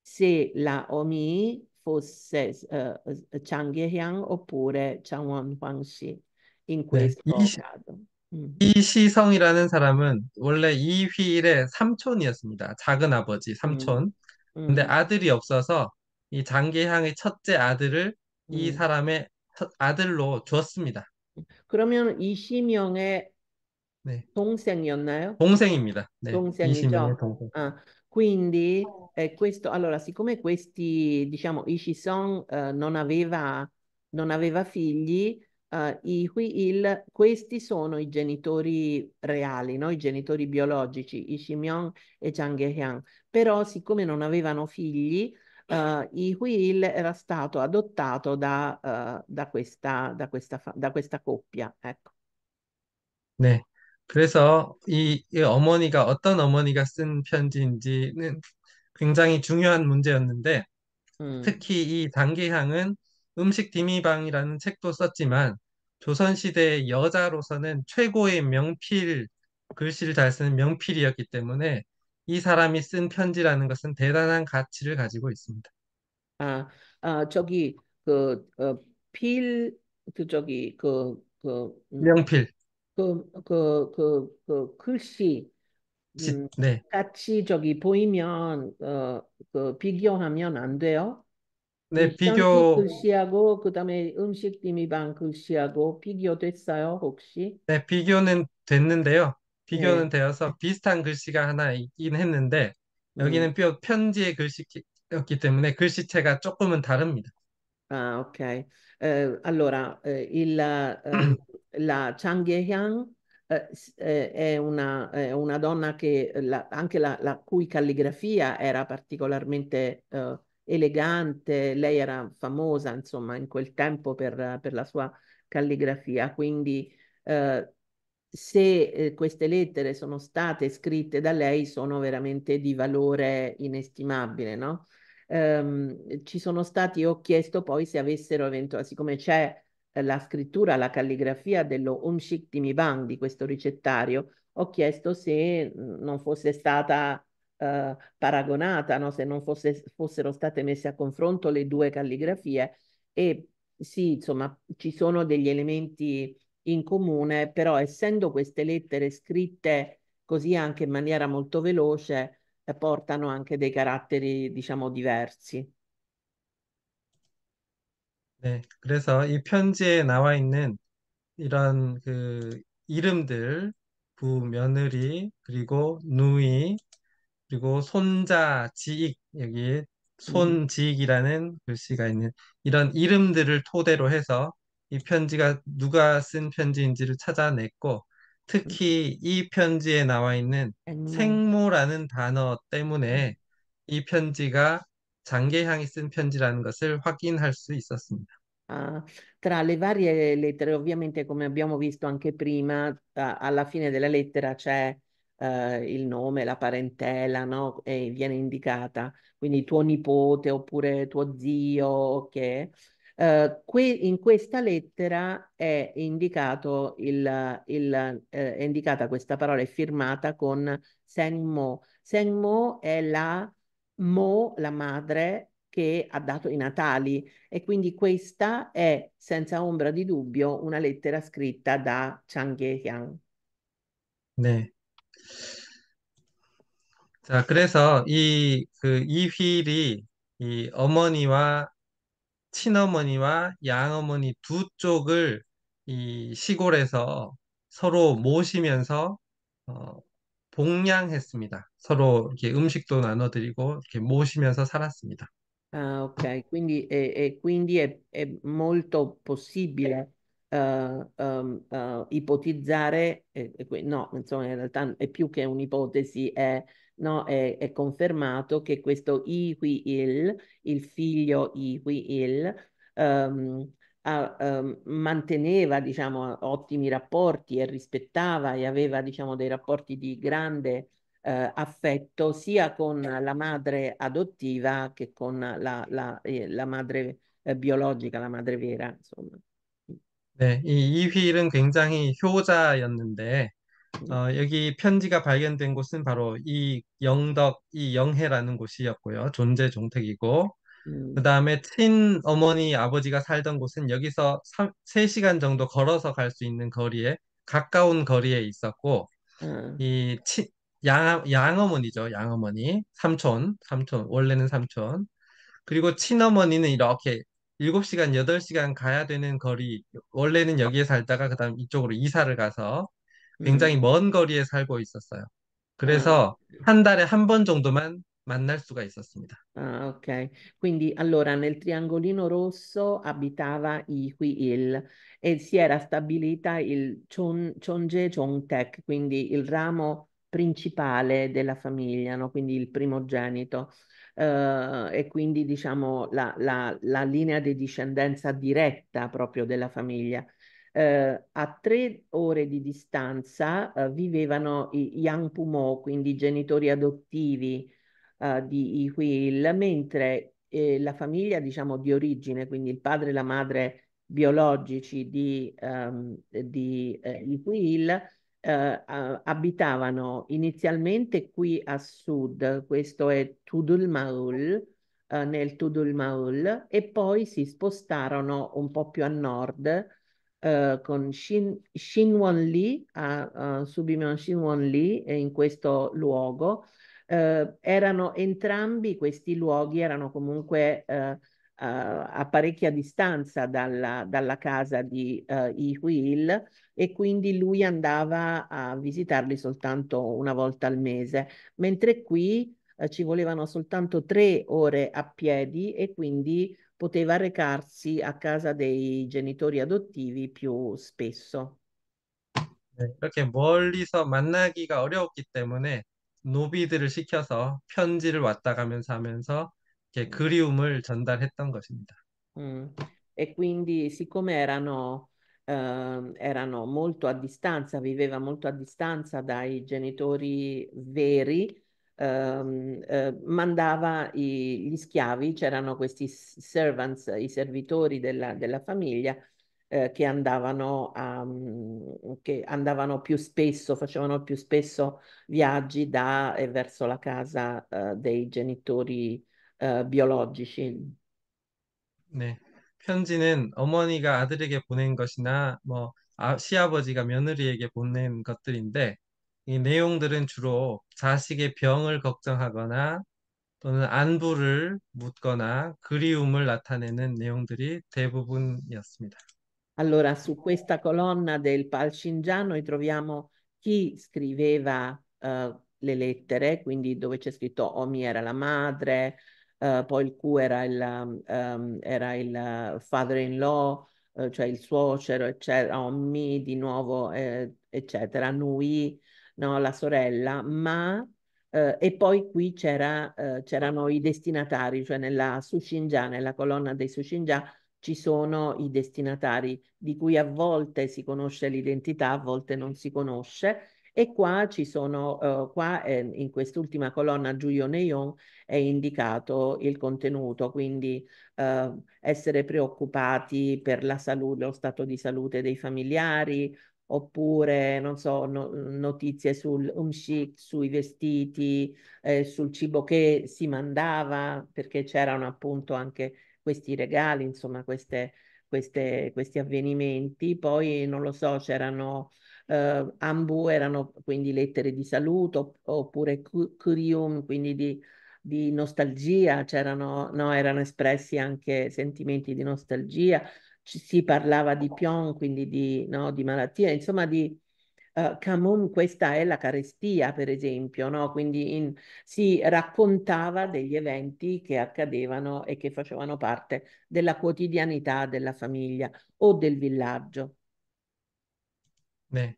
se la Omi fosse uh, eh, eh, Chang Gehyang oppure Changwon Huangxi in 네, questo caso. 음. Mm. 이시성이라는 사람은 원래 이휘일의 삼촌이었습니다. 작은 아버지 삼촌. 음. 근데 아들이 없어서 이 장계향의 첫째 아들을 이 사람의 아들로 주었습니다. 그러면 이시명의 네. 동생이었나요? 동생입니다. 네, 동생이죠. 동생. 아, quindi 어. Eh, questo, allora, siccome questi, diciamo, Ishison eh, non, aveva, non aveva figli, eh, i Huiil, questi sono i genitori reali, no? i genitori biologici, Ishimyong e Hyang. Però, siccome non avevano figli, eh, i Huiil era stato adottato da, eh, da, questa, da, questa, da questa coppia. Ecco. 네, 그래서 이, 이 어머니가 어떤 어머니가 쓴 편지인지는 굉장히 중요한 문제였는데 음. 특히 이 단기향은 음식 디미방이라는 책도 썼지만 조선시대 여자로서는 최고의 명필, 글씨를 잘 쓰는 명필이었기 때문에 이 사람이 쓴 편지라는 것은 대단한 가치를 가지고 있습니다. 아, 아 저기 그 어, 필, 그 저기 그, 그 음. 명필. 그, 그, 그, 그, 글씨 음, 네. 같이 저기 보이면 어, 그 비교하면 안 돼요. 네, 비교 글씨하고 그다음에 음식 디미방 글씨하고 비교됐어요, 혹시? 네, 비교는 됐는데요. 비교는 네. 되어서 비슷한 글씨가 하나 있긴 했는데 여기는 음. 편지의 글씨였기 때문에 글씨체가 조금은 다릅니다. Ah, ok. Eh, allora, eh, il, Eh, eh, è, una, è, una, donna che la, anche la, la, cui calligrafia era particolarmente eh, elegante, lei era famosa insomma in quel tempo per, per la sua calligrafia, quindi eh, se eh, queste lettere sono state scritte da lei sono veramente di valore inestimabile, no? Um, ci sono stati, ho chiesto poi se avessero eventualmente, siccome c'è la scrittura, la calligrafia dello Umshik Timibang di questo ricettario, ho chiesto se mhmm, non fosse stata eh, paragonata, no? se non fosse, fossero state messe a confronto le due calligrafie e sì, insomma, ci sono degli elementi in comune, però essendo queste lettere scritte così anche in maniera molto veloce, eh, portano anche dei caratteri, diciamo, diversi. 네, 그래서 이 편지에 나와 있는 이런 그 이름들, 부 며느리, 그리고 누이, 그리고 손자 지익, 여기 손지익이라는 음. 글씨가 있는 이런 이름들을 토대로 해서 이 편지가 누가 쓴 편지인지를 찾아냈고, 특히 이 편지에 나와 있는 생모라는 단어 때문에 이 편지가 장계향이 쓴 편지라는 것을 확인할 수 있었습니다. Uh, tra le varie lettere, ovviamente come abbiamo visto anche prima, uh, alla fine della lettera c'è uh, il nome, la parentela, no? E viene indicata, quindi tuo nipote oppure tuo zio, ok? okay. Eh, que in questa lettera è, indicato il, il, eh, è indicata questa parola, è firmata con Senmo. Senmo è la Mo, la madre che ha dato i natali e quindi questa è senza ombra di dubbio una lettera scritta da Chang Ye-hyang. 네. 자, 그래서 이 그 이휠이 이 어머니와 친어머니와 양어머니 두 쪽을 이 시골에서 서로 모시면서 어, 동냥했습니다. 서로 이렇게 음식도 나눠드리고 이렇게 모시면서 살았습니다. Ah, ok, quindi, e, e quindi è, è molto possibile uh, um, uh, ipotizzare, eh, eh, no, insomma, in realtà è più che un'ipotesi, è, no, è, è confermato che questo Iwi-il, il figlio Iwi-il, um, ehm, a, eh, manteneva diciamo, ottimi rapporti e rispettava e aveva diciamo, dei rapporti di grande eh, affetto sia con la madre adottiva che con la, la, eh, la madre eh, biologica, la madre vera. Insomma. 네, 이 이휠은 굉장히 효자였는데 어, 여기 편지가 발견된 곳은 바로 이 영덕, 이 영해라는 곳이었고요. 존재 종택이고 음. 그 다음에 친 어머니 아버지가 살던 곳은 여기서 3, 3시간 정도 걸어서 갈 수 있는 거리에 가까운 거리에 있었고 음. 이 친, 양, 양어머니죠 양어머니 삼촌 삼촌 원래는 삼촌 그리고 친어머니는 이렇게 7시간 8시간 가야 되는 거리 원래는 여기에 살다가 그 다음 이쪽으로 이사를 가서 음. 굉장히 음. 먼 거리에 살고 있었어요 그래서 음. 한 달에 한 번 정도만 만날 수가 있었습니다. Ah, ok. Quindi allora nel triangolino rosso abitava i Il e si era stabilita il Chon, Chonje Chongtek, quindi il ramo principale della famiglia, no? quindi il primogenito. Uh, e quindi diciamo la, la, la, linea di discendenza diretta proprio della famiglia. Uh, a tre ore di distanza uh, vivevano i Yang Pumo, quindi i genitori adottivi uh, di Iquil, mentre eh, la famiglia diciamo di origine, quindi il padre e la madre biologici di, um, di eh, Iquil, eh, abitavano inizialmente qui a sud, questo è Tudulmaul, eh, nel Tudul Maul, e poi si spostarono un po' più a nord eh, con Shin, Shinwonli, a, a Subiman Li, eh, in questo luogo, eh, erano entrambi questi luoghi, erano comunque eh, eh a parecchia distanza dalla, dalla casa di uh, eh, Ihuil e quindi lui andava a visitarli soltanto una volta al mese, mentre qui uh, ci volevano soltanto tre ore a piedi e quindi poteva recarsi a casa dei genitori adottivi più spesso. 네, 이렇게 멀리서 만나기가 어려웠기 때문에 노비들을 시켜서 편지를 왔다 가면서 하면서 이렇게 그리움을 전달했던 것입니다. 음. E quindi, siccome erano, eh, erano molto a distanza, viveva molto a distanza dai genitori veri, eh, eh, mandava i, gli schiavi, c'erano questi servants, i servitori della, della famiglia, eh, che, andavano a, che andavano più spesso, facevano più spesso viaggi da e verso la casa eh, dei genitori eh, biologici. 네. 편지는 어머니가 아들에게 보낸 것이나 뭐 아, 시아버지가 며느리에게 보낸 것들인데 이 내용들은 주로 자식의 병을 걱정하거나 또는 안부를 묻거나 그리움을 나타내는 내용들이 대부분이었습니다. Allora, su questa colonna del Palcingiano noi troviamo chi scriveva eh, le lettere, quindi dove c'è scritto Omi era la madre, eh, poi il Q era il, um, era il father-in-law, eh, cioè il suocero, eccetera, Omi di nuovo, eh, eccetera, Nui, no, la sorella, ma... Eh, e poi qui c'era, eh, c'erano i destinatari, cioè nella Sushinja, nella colonna dei Sushinja, ci sono i destinatari di cui a volte si conosce l'identità, a volte non si conosce. E qua ci sono, uh, qua eh, in quest'ultima colonna Giulio Neon è indicato il contenuto, quindi uh, essere preoccupati per la salute, lo stato di salute dei familiari, oppure, non so, no, notizie sul umshik, sui vestiti, eh, sul cibo che si mandava, perché c'erano appunto anche questi regali, insomma, queste, queste, questi avvenimenti. Poi, non lo so, c'erano eh, ambu, erano quindi lettere di saluto, oppure curium, quindi di, di nostalgia, c'erano, no, erano espressi anche sentimenti di nostalgia, Ci, si parlava di pion, quindi di, no, di malattia, insomma di uh, questa è la carestia, per esempio, no? quindi in, si raccontava degli eventi che accadevano e che facevano parte della quotidianità della famiglia o del villaggio. 네,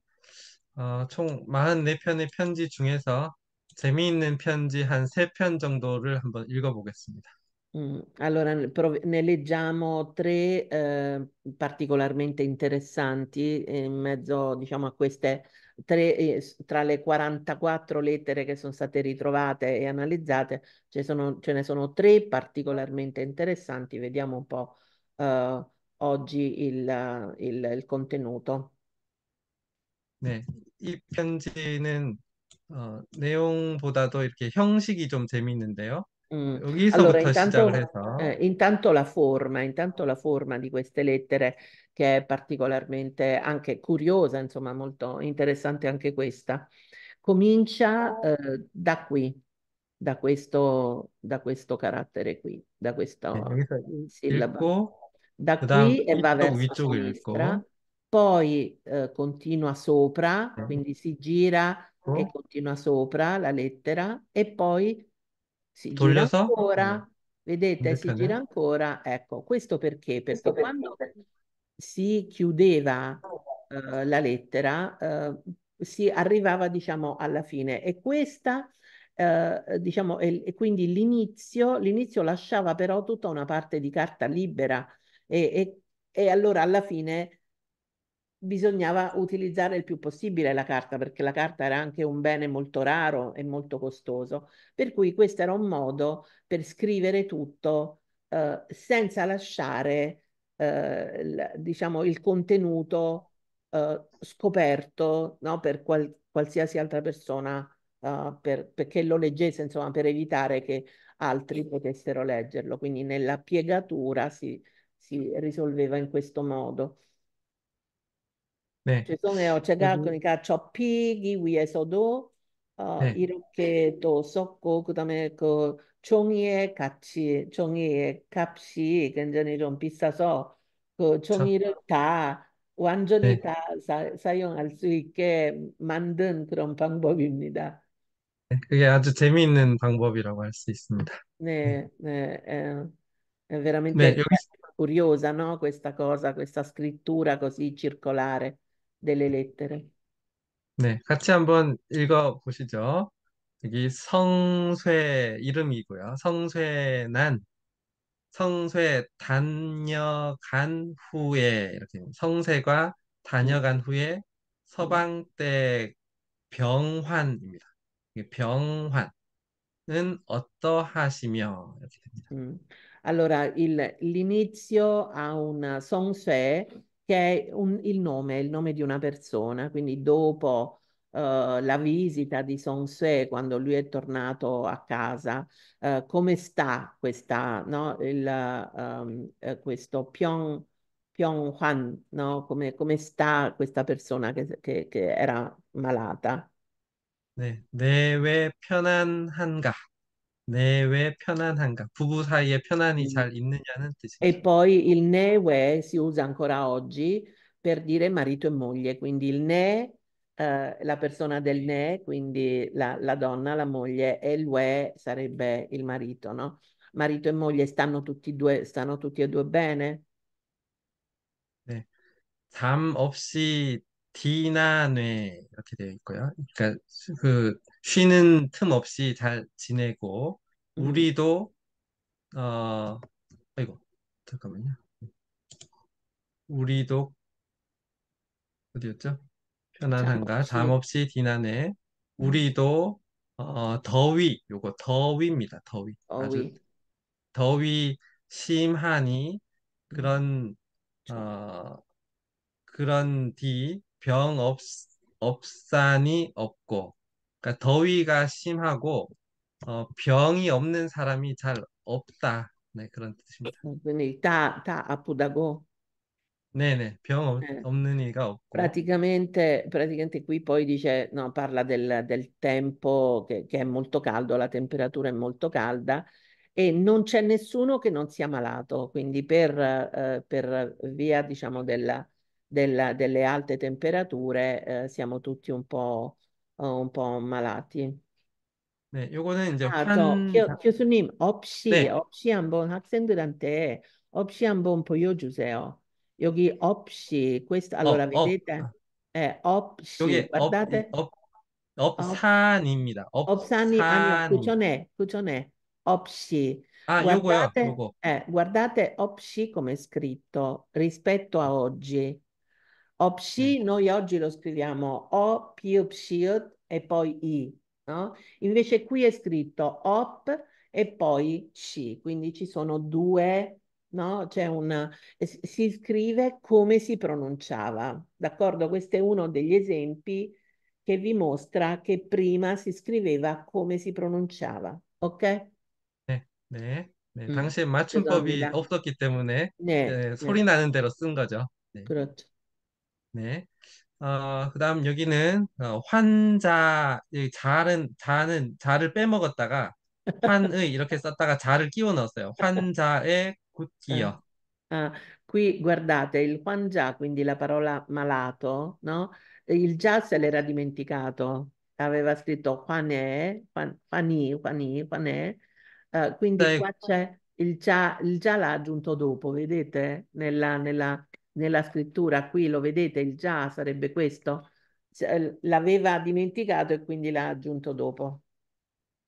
어, 총 44편의 편지 중에서 재미있는 편지 한 3편 정도를 한번 읽어보겠습니다. Mm, allora ne leggiamo tre ehm, particolarmente interessanti, in mezzo, diciamo, a queste tre, eh, tra le 44 lettere che sono state ritrovate e analizzate, ce sono ce ne sono tre particolarmente interessanti, vediamo un po', uhm, oggi il il il contenuto. 네. 이 편지는 어 내용보다도 이렇게 형식이 좀 재미있는데요. Mm. Allora, intanto, eh, intanto, la forma, intanto la forma di queste lettere che è particolarmente anche curiosa, insomma, molto interessante anche questa. Comincia eh, da qui, da questo, da questo carattere qui, da questa sillaba. Da qui e va verso sinistra, poi eh, continua sopra, ah. quindi si gira e oh. continua sopra la lettera e poi si gira 돌려서 ancora, vedete, si gira ancora. Ecco, questo perché? Perché quando si chiudeva eh, la lettera, eh, si arrivava, diciamo, alla fine. E questa, eh, diciamo, e, e quindi l'inizio, l'inizio lasciava però tutta una parte di carta libera e, e, e allora alla fine bisognava utilizzare il più possibile la carta perché la carta era anche un bene molto raro e molto costoso, per cui questo era un modo per scrivere tutto eh, senza lasciare eh, l- diciamo il contenuto eh, scoperto no, per qual- qualsiasi altra persona eh, per- perché lo leggesse, insomma, per evitare che altri potessero leggerlo. Quindi nella piegatura si, si risolveva in questo modo. 네. 죄송해요. 제가 그리고- 그러니까 접히기 위해서도 어, 네. 이렇게 또 썼고 그다음에 그 종이의 가치, 종이의 값이 굉장히 좀 비싸서 그 종이를 다 완전히 네. 다 사, 사용할 수 있게 만든 그런 방법입니다. 네, 그게 아주 재미있는 방법이라고 할 수 있습니다. 네, 네, è, è 네, veramente curiosa, no? Questa cosa, questa scrittura così circolare. delle lettere. 네, 같이 한번 읽어보시죠. 여기 성쇠 이름이고요. 성쇠난, 성쇠 다녀간 후에 이렇게 성쇠가 다녀간 후에 서방대 병환입니다. 병환은 어떠하시며 이렇게 됩니다. 음, allora, l i n i z i o ha una s o che è un, il nome, il nome di una persona, quindi dopo Uh, la visita di Se, quando lui è tornato a casa, uh, come sta questa, no? Il, um, questo Pyong, Pyong Hwan, no? come, come sta questa persona che, che, che era malata? 네, 내외 편안한가? né 왜 편안한가? 부부 사이에 편안이 잘 있느냐는 뜻입니다. E poi il né we si usa ancora oggi per dire marito e moglie, quindi il né, eh, la persona del né, quindi la, la donna, la moglie, e il we sarebbe il marito, no? Marito e moglie stanno tutti, due, stanno tutti e due bene? 네. 잠 없이 디나뇌 이렇게 되어 있고요. 그러니까 그 쉬는 틈 없이 잘 지내고 음. 우리도 어 아이고 잠깐만요. 우리도 어디였죠? 편안한가? 잠 없이 디난에 음. 우리도 어 더위 요거 더위입니다. 더위 아주 어휘. 더위 심하니 음. 그런 어 그런 뒤 병 없, 없사니 없고 그러니까 더위가 심하고 어, 병이 없는 사람이 잘 없다. 네, 그런 뜻입니다. Quindi ta, ta apudago. 네네, 병 없, Eh. 없는 이가 없고. Praticamente, praticamente qui poi dice, no, parla del, del tempo che, che è molto caldo, la temperatura è molto calda e non c'è nessuno che non sia malato, quindi per, eh, per via, diciamo, della, della- delle alte temperature, eh, siamo tutti un po', eh, un po' malati. 네, 요거는 이제 아, 그 환, 교, 교수님 없이 네, 없이 한번 학생들한테 없이 한번 보여주세요. 여기 없이 questo 업, allora 업, vedete? 예, 없이 요게 업, guardate. 업, 업산입니다. 업산이 아니요. 그 업산이. 전에 그 전에 없이 아, 요거요, guardate, 요거. eh, guardate 없이 come è scritto rispetto a oggi. Opsi, noi oggi lo scriviamo O, più P, e poi I no? Invece qui è scritto op e poi sci, quindi ci sono due, no? C'è una, si scrive come si pronunciava, d'accordo? Questo è uno degli esempi che vi mostra che prima si scriveva come si pronunciava, ok? 네, 네. 네, 음, 당시에 맞춤법이 죄송합니다. 없었기 때문에 네, 네, 소리 나는 대로 쓴 거죠. 네. 그렇죠. 네. 어, 그다음 여기는 어, 환자 이 자는 자는 자를 빼먹었다가 환의 이렇게 썼다가 자를 끼워 넣었어요. 환자의 굿기요. Ah, qui guardate il 환자, quindi la parola malato, no? Il già se l'era dimenticato, aveva scritto 환에, 환이, 환이, 환에. quindi 네. qua c'è il già, il già l'ha aggiunto dopo, vedete? Nella, nella, nella scrittura qui lo vedete il già sarebbe questo l'aveva dimenticato e quindi l'ha aggiunto dopo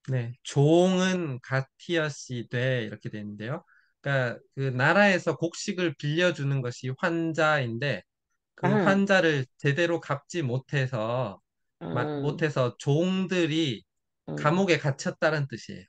네 종은 가티아시 돼 이렇게 되는데요 그러니까 그 나라에서 곡식을 빌려주는 것이 환자인데 그 아. 환자를 제대로 갚지 못해서 아. 못해서 종들이 감옥에 갇혔다는 뜻이에요.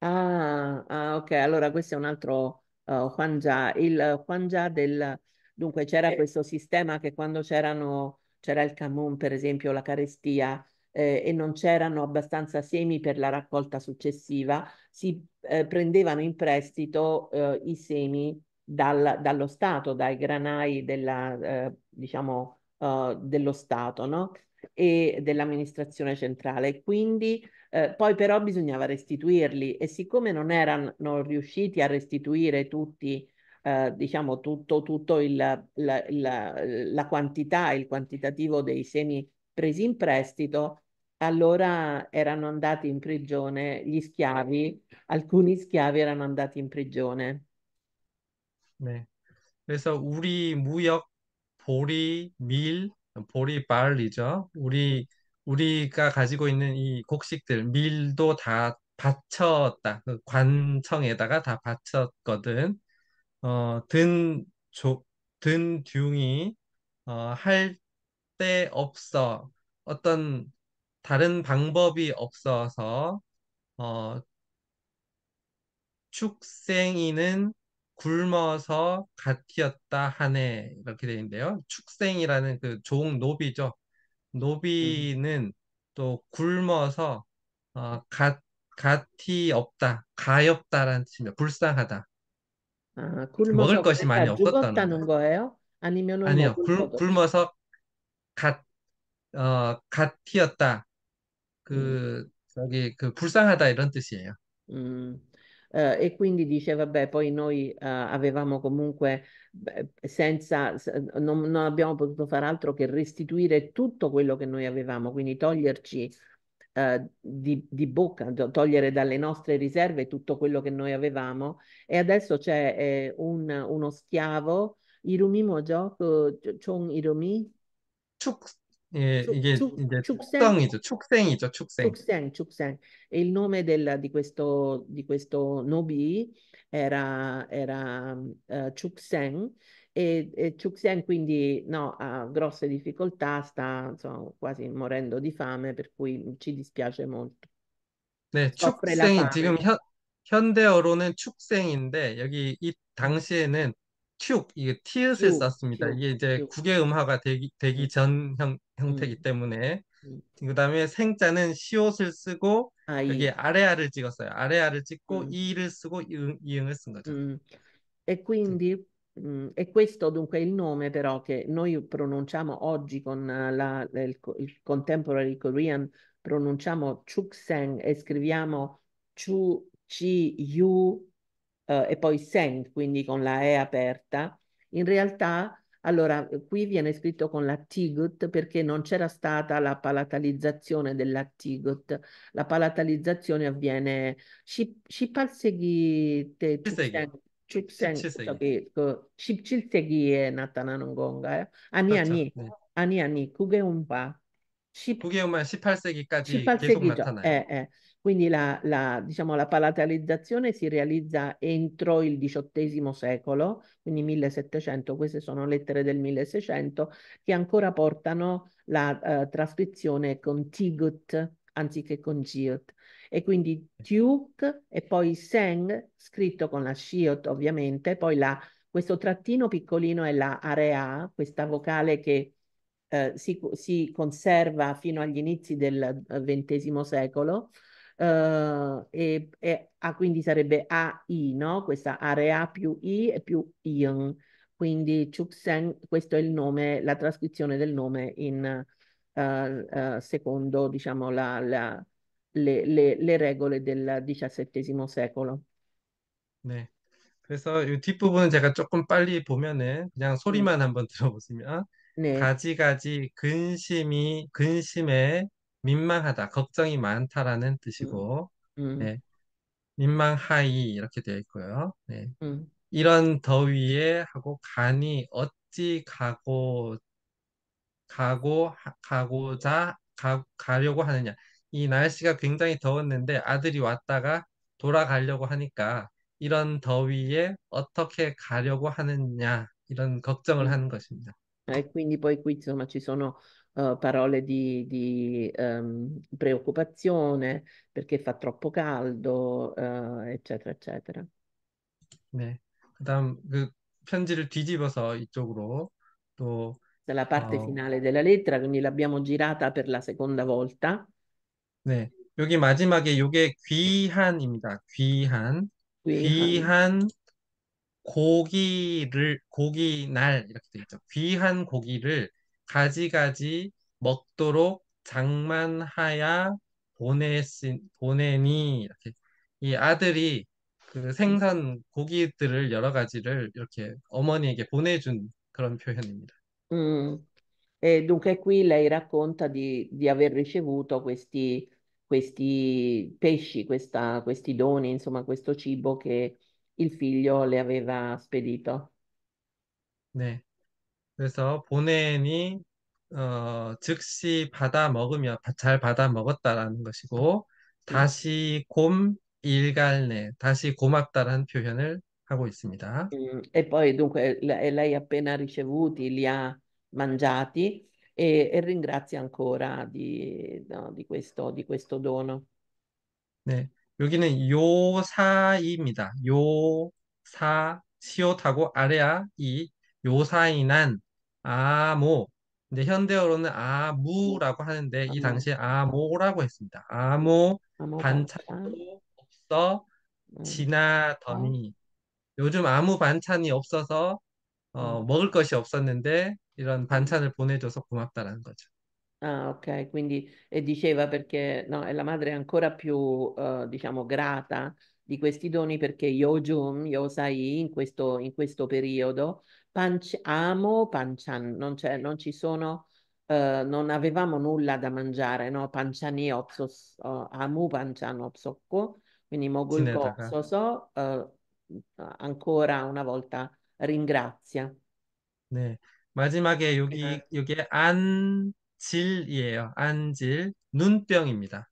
Ah, ah, o allora questo è un altro uh, u a il j u del, Dunque c'era eh. questo sistema che quando c'erano, c'era il Camun per esempio, la carestia, eh, e non c'erano abbastanza semi per la raccolta successiva, si eh, prendevano in prestito eh, i semi dal, dallo Stato, dai granai della, eh, diciamo, eh, dello Stato, no? e dell'amministrazione centrale. Quindi eh, poi però bisognava restituirli e siccome non erano riusciti a restituire tutti eh, diciamo tutto, tutto il, la, la, eh, la quantità, il quantitativo dei semi presi in prestito, allora erano andati in prigione gli schiavi, alcuni schiavi erano andati in prigione. 네. 그래서 우리 무역, 보리, 밀, 보리 발이죠. 우리 우리가 가지고 있는 이 곡식들, 밀도 다 바쳤다. 관청에다가 다 바쳤거든. 어, 든, 조, 든 듀웅이 어, 할 때 없어 어떤 다른 방법이 없어서 어, 축생이는 굶어서 갓이었다 하네 이렇게 되어 있는데요. 축생이라는 그 종 노비죠. 노비는 또 굶어서 어, 갓 갓이 없다, 가엾다라는 뜻입니다. 불쌍하다. 아, 굶어서 먹을 것이 많이 그러니까 없었다는 거예요. 무겁다는 거예요? 아니면은 아니요, 먹을 것 굶, 없이? 굶어서 갓, 어, 갓 튀었다. Mm, 그, 저기, 그, 불쌍하다 이런 뜻이에요. mm. Eh, e quindi dice, vabbè, poi noi eh, avevamo comunque, beh, senza, non, non abbiamo potuto fare altro che restituire tutto quello che noi avevamo, quindi toglierci eh, di, di, bocca, togliere dalle nostre riserve tutto quello che noi avevamo e adesso c'è eh, un, uno schiavo, Irumi Mojok, Chong Irumi? Eh, Chuk. il nome del, di, questo, di questo Nobi era, era uh, eh, Chukseng e, e Chuxian quindi no, ha grosse difficoltà, sta insomma, quasi morendo di fame, per cui ci dispiace molto. 네, 축생이 지금 현, 현대어로는 축생인데 여기 이 당시에는 축, 이게 티읕을 썼습니다 이게 이제 쭉. 국외음화가 되기, 되기 전 형, 형태이기 음, 때문에 음. 그다음에 생자는 시옷을 쓰고 아, 이. 여기 아레아를 찍었어요. 아레아를 찍고 음. 이를 쓰고 이응, 이응을 쓴 거죠. 음. E quindi Mhmm, e questo dunque è il nome però che noi pronunciamo oggi con la, il, il, contemporary Korean, pronunciamo Chuk-Seng e scriviamo Chu, Chi, Yu eh, e poi Seng, quindi con la E aperta. In realtà, allora, qui viene scritto con la Tigut perché non c'era stata la palatalizzazione della Tigut. La palatalizzazione avviene... Ci, Shipalsegi te Chukseng. 10%, 그 17세기에 나타나는 건가요? 아니, 그렇죠. 아니, 네. 아니, 아니, 그게 음파. 10, 그게 음파 18세기까지 18세기죠. 계속 나타나요. Eh, eh. Quindi la, la, diciamo, la palatalizzazione si realizza entro il XVIII secolo, quindi 1700, queste sono lettere del 1600, che ancora portano la uh, trascrizione con tigut anziché con Giot e quindi Duke e poi Seng, scritto con la shiot ovviamente, poi la, questo trattino piccolino è la area, questa vocale che eh, si, si, conserva fino agli inizi del XX eh, secolo, Uh, e, e ah, quindi sarebbe AI, no? Questa area più I e più Ion. Quindi Chuxen, questo è il nome, la trascrizione del nome in uh, uh, secondo, diciamo, la, la, le, le, le regole del XVII secolo. 네. 그래서 이 뒷부분은 제가 조금 빨리 보면은 그냥 네. 소리만 한번 들어보시면 네. 가지가지 근심이 근심에 민망하다, 걱정이 많다라는 뜻이고 음. 음. 네. 민망하이 이렇게 되어 있고요. 네. 음. 이런 더위에 하고 간이 어찌 가고 가고 가고자 가, 가려고 하느냐 이 날씨가 굉장히 더웠는데 아들이 왔다가 돌아가려고 하니까 이런 더위에 어떻게 가려고 하느냐 이런 걱정을 하는 것입니다. E quindi poi qui insomma ci sono uh, parole di, di um, preoccupazione perché fa troppo caldo, uh, eccetera, eccetera. 네, 그다음 그 편지를 뒤집어서 이쪽으로 또. La parte 어... finale della lettera, quindi l'abbiamo girata per la seconda volta. 네. 여기 마지막에 요게 귀한입니다. 귀한. 귀한. 귀한 고기를, 고기 날, 이렇게 돼 있죠. 귀한 고기를 가지가지 먹도록 장만하야 보내신, 보내니, 이렇게. 이 아들이 그 생선 고기들을 여러 가지를 이렇게 어머니에게 보내준 그런 표현입니다. 음. E dunque qui lei racconta di, di aver ricevuto questi questi pesci, questa, questi doni, insomma questo cibo che il figlio le aveva spedito. 네. 그래서 본인이 어, 즉시 받아 먹으며 잘 받아 먹었다라는 것이고 다시 곰 일갈내 다시 고맙다라는 표현을 하고 있습니다. 음, e poi dunque lei appena ricevuti li ha mangiati e, e ringrazia ancora di, no, di questo, di questo dono. 네, 여기는 요사이입니다. 요사 시옷하고 아래아 이 요사이난 아모 근데 현대어로는 아무라고 하는데 이 당시 에 아모라고 했습니다. 아모 반찬도 없어 음, 지나더니 요즘 아무 반찬이 없어서 어, 음. 먹을 것이 없었는데 이런 반찬을 보내줘서 고맙다라는 거죠. Ah, ok, quindi e diceva perché no, e la madre è ancora più, eh, diciamo, grata di questi doni perché io, Yosai, in questo, in questo periodo, panch, amo panchan, non, c'è, non ci sono, eh, non avevamo nulla da mangiare, no? Panchani opsos, uh, eh, amu panchan opsocco, quindi mogulko opsoso, uh, ancora una volta ringrazia. 네. 마지막에 여기 여기에 안질이에요. 안질 눈병입니다.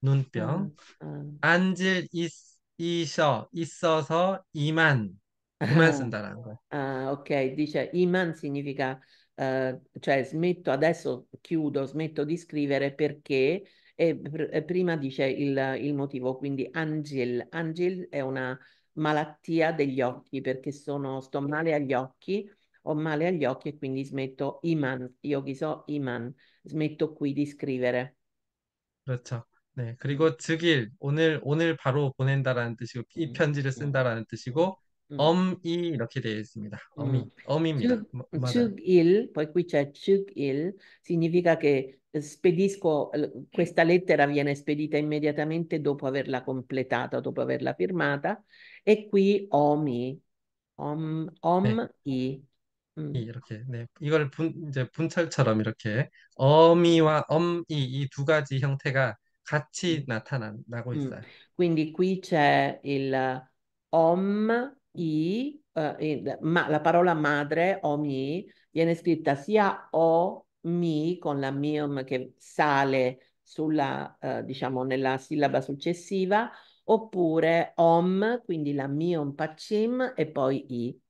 눈병. 음, 음. 안질 있, 이셔 있어서 이만 그만 쓴다라는 거예요. Ah, ok, dice iman significa eh, cioè smetto adesso chiudo, smetto di scrivere perché e pr prima dice il, il motivo, quindi angel, angel è una malattia degli occhi perché sono sto male agli occhi ho male agli occhi e quindi smetto Iman, so Iman, smetto qui di scrivere. 그렇죠. 네, 그리고 즉일 오늘 오늘 바로 보낸다라는 뜻이고 이 편지를 쓴다라는 뜻이고 엄이 이렇게 되어 있습니다. 엄이 엄입니다. 즉일 poi qui c'è 즉일 significa che eh, spedisco questa lettera viene spedita immediatamente dopo averla completata, dopo averla firmata e qui omi om i. 이렇게 네 이걸 분 이제 분찰처럼 이렇게 어미와 엄이 이 가지 형태가 같이 나타나고 Mm. 있어요. Quindi qui c'è il om, i, eh, il- ma la parola madre, omi, viene scritta sia o, mi, con la miom che sale sulla, eh, diciamo, nella sillaba successiva, oppure om, quindi la miom pacim e poi i.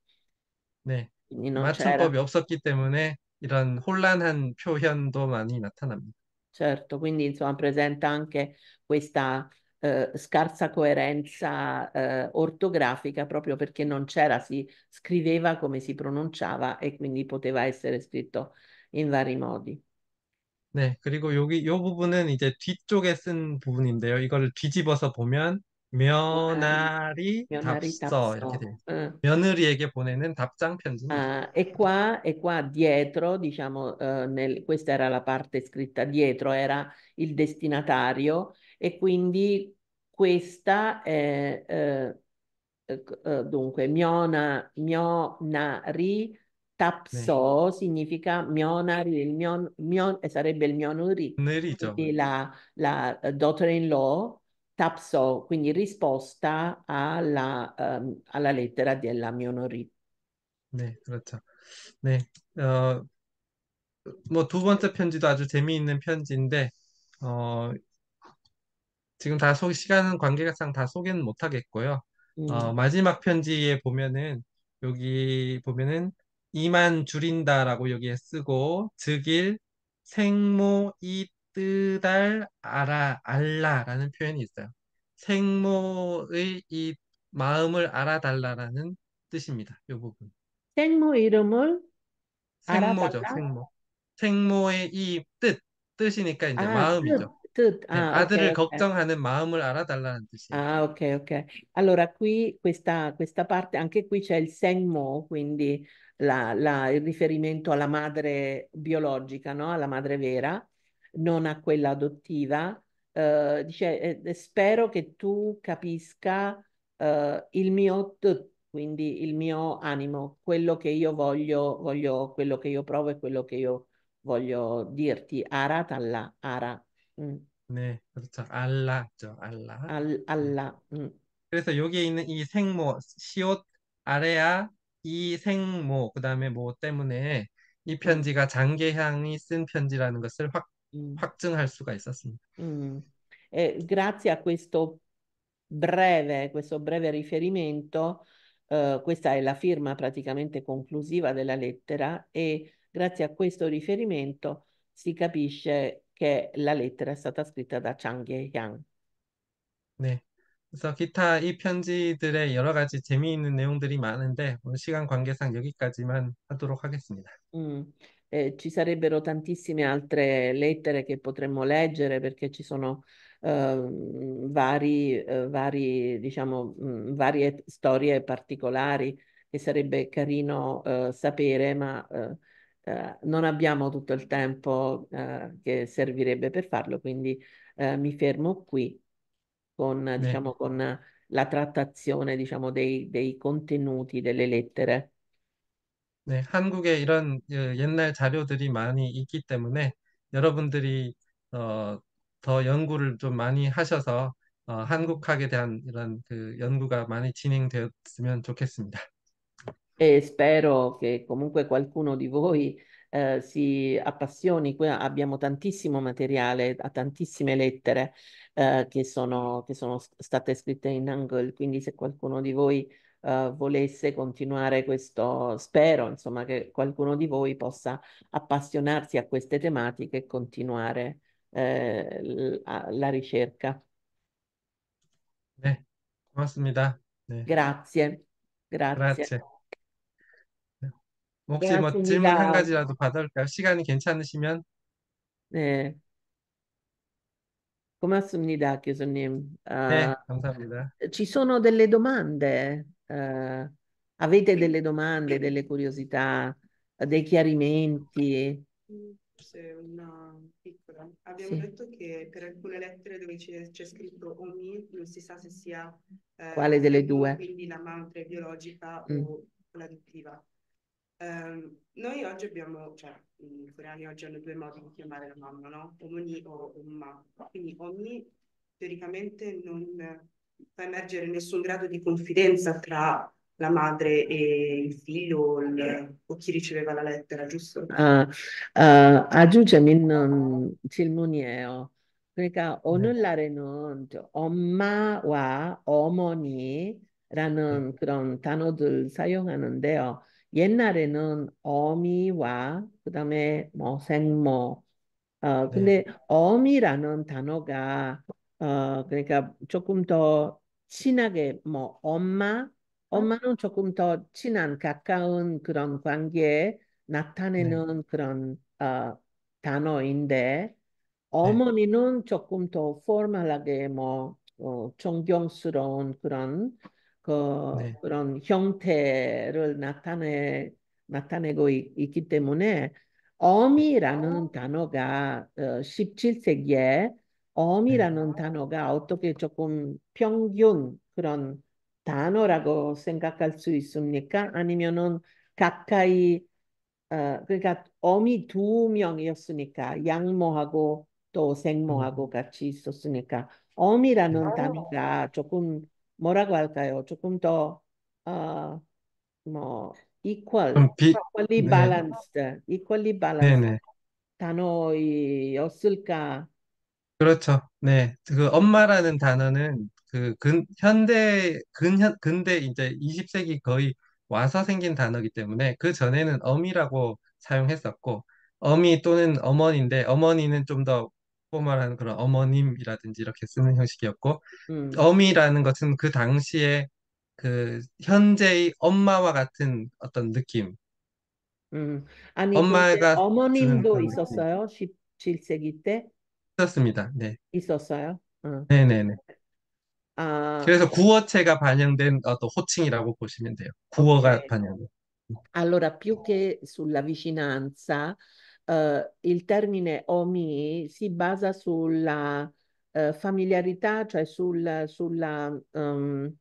네. 이미 맞춤법이 없었기 때문에 이런 혼란한 표현도 많이 나타납니다. Certo, quindi insomma presenta anche questa eh, scarsa coerenza eh, ortografica proprio perché non c'era, si scriveva come si pronunciava e quindi poteva essere scritto in vari modi. 네, 그리고 여기 이 부분은 이제 뒤쪽에 쓴 부분인데요. 이걸 뒤집어서 보면 며느리 며느리 답서 이렇게 답서. 돼요. Eh. 며느리에게 보내는 답장 편지입니다. Ah, e, qua, e qua dietro, diciamo, eh, nel- questa era la parte scritta dietro, era il destinatario e quindi questa è, eh, eh, eh dunque, Miona, Mionari Tapso significa Mionari, il mion, mion- eh, sarebbe il Mionuri, Nerito. quindi la, la eh, daughter-in-law TAPSO, quindi risposta alla, um, alla lettera della Mionorì. 네, 그렇죠. 네, 어, 뭐두 번째 편지도 아주 재미있는 편지인데, 어, 지금 다 소, 시간 관계상 다 소개는 못하겠고요. 어, 음. 어, 마지막 편지에 보면은, 여기 보면은, 이만 줄인다라고 여기에 쓰고, 즉일, 생모, 이, 뜨달 알아 알라라는 표현이 있어요. 생모의 이 마음을 알아달라라는 뜻입니다. 이 부분. 생모 이름을 생모죠. 알아달라? 생모. 생모의 이 뜻, 뜻이니까 이제 아, 마음이죠. 뜻, 뜻. 네, Ah, ok, 아들을 ok. 걱정하는 마음을 알아달라는 뜻이에요. Ah, ok, ok. Allora, qui questa, questa parte, anche qui c'è il senmo, quindi la- la- il riferimento alla madre biologica, no? Alla madre vera, non a quella adottiva, eh, dice eh, eh, spero che tu capisca eh, il mio t, quindi il mio animo, quello che io voglio, voglio, quello che io provo e quello che io voglio dirti. Ara talla, ara. Mm. 네, 그렇죠. 알라죠. 알라. 알, 알라. 음. Mm. 그래서 여기에 있는 이 생모, 시옷, 아레아, 이 생모, 그 다음에 뭐 때문에 이 편지가 장계향이 쓴 편지라는 것을 확 Mm. 확증할 수가 있었습니다. 음. grazie a questo breve, questo breve riferimento, eh, questa è la firma praticamente conclusiva della lettera e grazie a questo riferimento si capisce che la lettera è stata scritta da Chang Ye-hyang. 네. 그래서 기타 이 편지들의 여러 가지 재미있는 내용들이 많은데 오늘 시간 관계상 여기까지만 하도록 하겠습니다. 음 eh, ci sarebbero tantissime altre lettere che potremmo leggere perché ci sono eh, vari, eh, vari, diciamo, mh, mm, varie storie particolari che sarebbe carino eh, sapere, ma eh, eh, non abbiamo tutto il tempo che servirebbe per farlo, quindi mi fermo qui con, diciamo, con la trattazione diciamo, dei, dei contenuti delle lettere. 네, 한국에 이런 옛날 자료들이 많이 있기 때문에 여러분들이 어, 더 연구를 좀 많이 하셔서 어, 한국학에 대한 이런 그 연구가 많이 진행되었으면 좋겠습니다. E spero che comunque qualcuno di voi eh, si appassioni. Qui abbiamo tantissimo materiale, a tantissime lettere eh, che, sono, che sono state scritte in Hangul, quindi se qualcuno di voi eh, volesse continuare questo, spero insomma che qualcuno di voi possa appassionarsi a queste tematiche e continuare eh, la, la ricerca. 네, 고맙습니다. 네. Grazie, grazie. grazie. 혹시 뭐 질문 한 가지라도 받을까요? 시간이 괜찮으시면? 네. 고맙습니다, 교수님. 네, sono io. Eh, eh. Ci sono delle domande? Uh, avete delle domande, delle curiosità, dei chiarimenti? C'è una piccola. Abbiamo sì. detto che per alcune lettere dove c'è, scritto OMI non si sa se sia... Eh, Quale delle due? Quindi la madre biologica mm. o l'adottiva. Um, noi oggi abbiamo, cioè mm, i coreani oggi hanno due modi di chiamare la mamma, no? Omni o umma. Quindi omni teoricamente non fa emergere nessun grado di confidenza tra la madre e il figlio il, o chi riceveva la lettera, giusto? Uh, uh, aggiungiami 질문이에요. 그러니까 오늘 날에는 엄마와 어머니라는 그런 단어들 사용하는데요. 옛날에는 어미와 그다음에 뭐 생모 어 네. 근데 네. 어미라는 단어가 어 그러니까 조금 더 친하게 뭐 엄마 엄마는 조금 더 친한 가까운 그런 관계에 네. 나타내는 네. 그런 어 단어인데 네. 어머니는 네. 조금 더 포멀하게 뭐 어, 존경스러운 그런 그 네. 그런 형태를 나타내 나타내고 있, 기 때문에 어미라는 어. 단어가 어, 17세기에 어미라는 단어가 어떻게 조금 평균 그런 단어라고 생각할 수 있습니까? 아니면은 가까이 어, 그러니까 어미 두 명이었으니까 양모하고 또 생모하고 음. 같이 있었으니까 어미라는 어. 단어가 조금 뭐라고 할까요? 조금 더, 어, 뭐, equal, 음, 비, equally 네. balanced, equally balanced 네네. 단어였을까? 그렇죠. 네. 그 엄마라는 단어는 그 근, 현대, 근현, 근대 이제 20세기 거의 와서 생긴 단어이기 때문에 그 전에는 어미라고 사용했었고, 어미 또는 어머니인데, 어머니는 좀더 포멀한 그런 어머님이라든지 이렇게 쓰는 형식이었고 음. 어미라는 것은 그 당시에 그 현재의 엄마와 같은 어떤 느낌. 음. 아니 엄마가 어머님도 있었어요. 17세기 때? 있었습니다. 네. 있었어요. 응. 어. 네네네. 아, 그래서 구어체가 반영된 어떤 호칭이라고 보시면 돼요. 구어가 반영된. Allora, più che sulla vicinanza, eh, il termine OMI si basa sulla eh, familiarità, cioè sul, sulla um,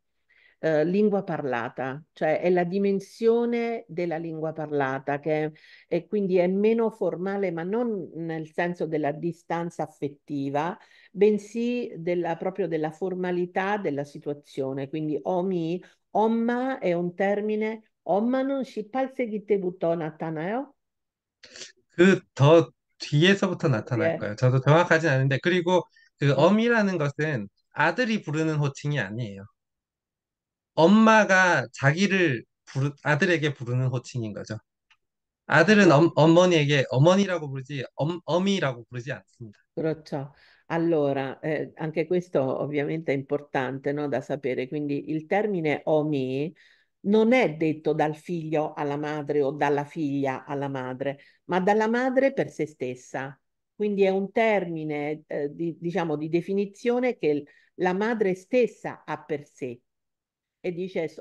eh, lingua parlata, cioè è la dimensione della lingua parlata che è, quindi è meno formale, ma non nel senso della distanza affettiva, bensì della, proprio della formalità della situazione. Quindi OMI, OMMA è un termine, OMMA non si palse gitebutò Natanael? 그더 뒤에서부터 나타날 예. 거예요. 네. 저도 정확하진 않은데 그리고 그 네. 엄이라는 것은 아들이 부르는 호칭이 아니에요. 엄마가 자기를 부르, 아들에게 부르는 호칭인 거죠. 아들은 엄, 어머니에게 어머니라고 부르지 엄, 어미라고 부르지 않습니다. Perciò, 그렇죠. Allora, eh, anche questo ovviamente è importante, no, da sapere, quindi il termine omi non è detto dal figlio alla madre o dalla figlia alla madre, ma dalla madre per se stessa. Quindi è un termine, eh, di, diciamo, di definizione che la madre stessa ha per sé e dice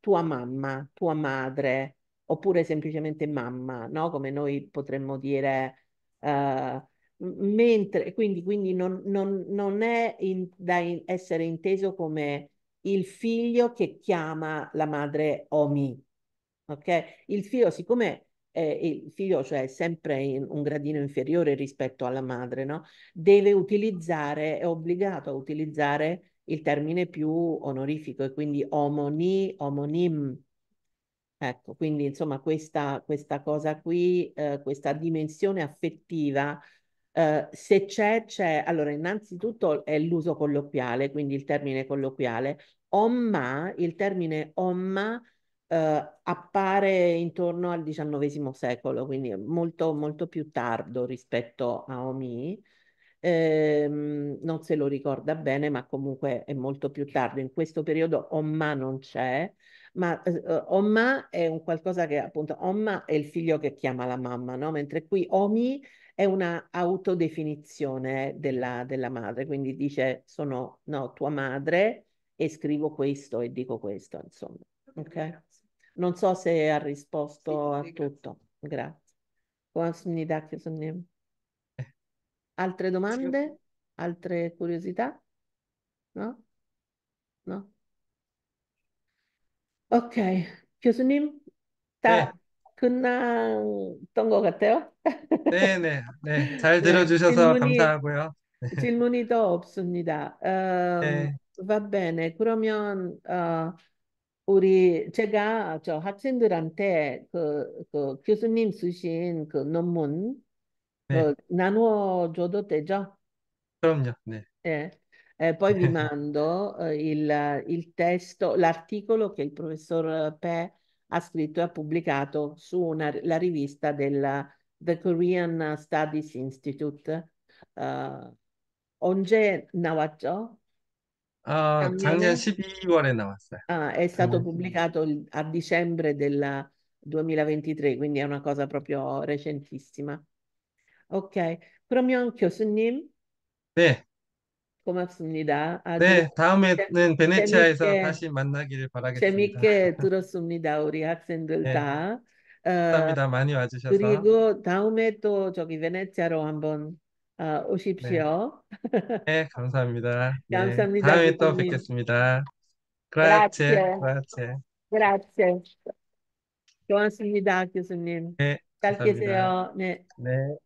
tua mamma, tua madre, oppure semplicemente mamma, no? Come noi potremmo dire... Eh, mentre, quindi, quindi non, non, non è in, da in, essere inteso come il figlio che chiama la madre Omi. Ok? Il figlio, siccome eh, il figlio, cioè, è sempre in un gradino inferiore rispetto alla madre, no? Deve utilizzare, è obbligato a utilizzare il termine più onorifico e quindi omoni, omonim. Ecco, quindi insomma questa, questa cosa qui, eh, questa dimensione affettiva, eh, se c'è, c'è, allora innanzitutto è l'uso colloquiale, quindi il termine colloquiale, Omma, il termine Omma eh, appare intorno al XIX secolo, quindi molto, molto più tardo rispetto a Omi. Eh, non se lo ricorda bene, ma comunque è molto più tardo. In questo periodo Omma non c'è, ma eh, eh, Omma è un qualcosa che appunto Omma è il figlio che chiama la mamma, no? mentre qui Omi è una autodefinizione della, della madre, quindi dice sono no, tua madre e scrivo questo e dico questo, insomma. Ok? Non so se ha risposto a tutto. Grazie. Eh. Altre domande? Altre curiosità? No? No? Ok. 교수님, 다 네, 끝난 것 같아요? 네네, 네. 잘 네, 들어주셔서 질문이, 감사하고요. 질문이 더 없습니다. 음, 네, va bene. 그러면 어, 우리 제가 저 학생들한테 그, 그 교수님 쓰신 그 논문 그 나누어 줘도 되죠? 그럼요. 네. 네. poi vi mando il, il testo, l'articolo che il professor Pe ha scritto e ha pubblicato su una, la rivista della The Korean Studies Institute. 어, 언제 나왔죠? 아, 작년 12월에 나왔어요. a 아, è 그 stato pubblicato a dicembre del 2023, quindi è una cosa proprio recentissima. Ok, 그러면 교수님 네, 고맙습니다. 아주 네, 다음에는 베네치아에서 재밌게 다시 만나기를 바라겠습니다. 재밌게 들었습니다. 우리 학생들 네, 다. 어, 감사합니다. 많이 와주셔서. 그리고 다음에 또 저기 베네치아로 한번 아, 오십시오. 네, 네 감사합니다. 네, 감사합니다, 다음에 또 교수님. 뵙겠습니다. Grazie, g r a grazie. 그라습니다 교수님. 네, 잘 감사합니다. 계세요. 네. 네.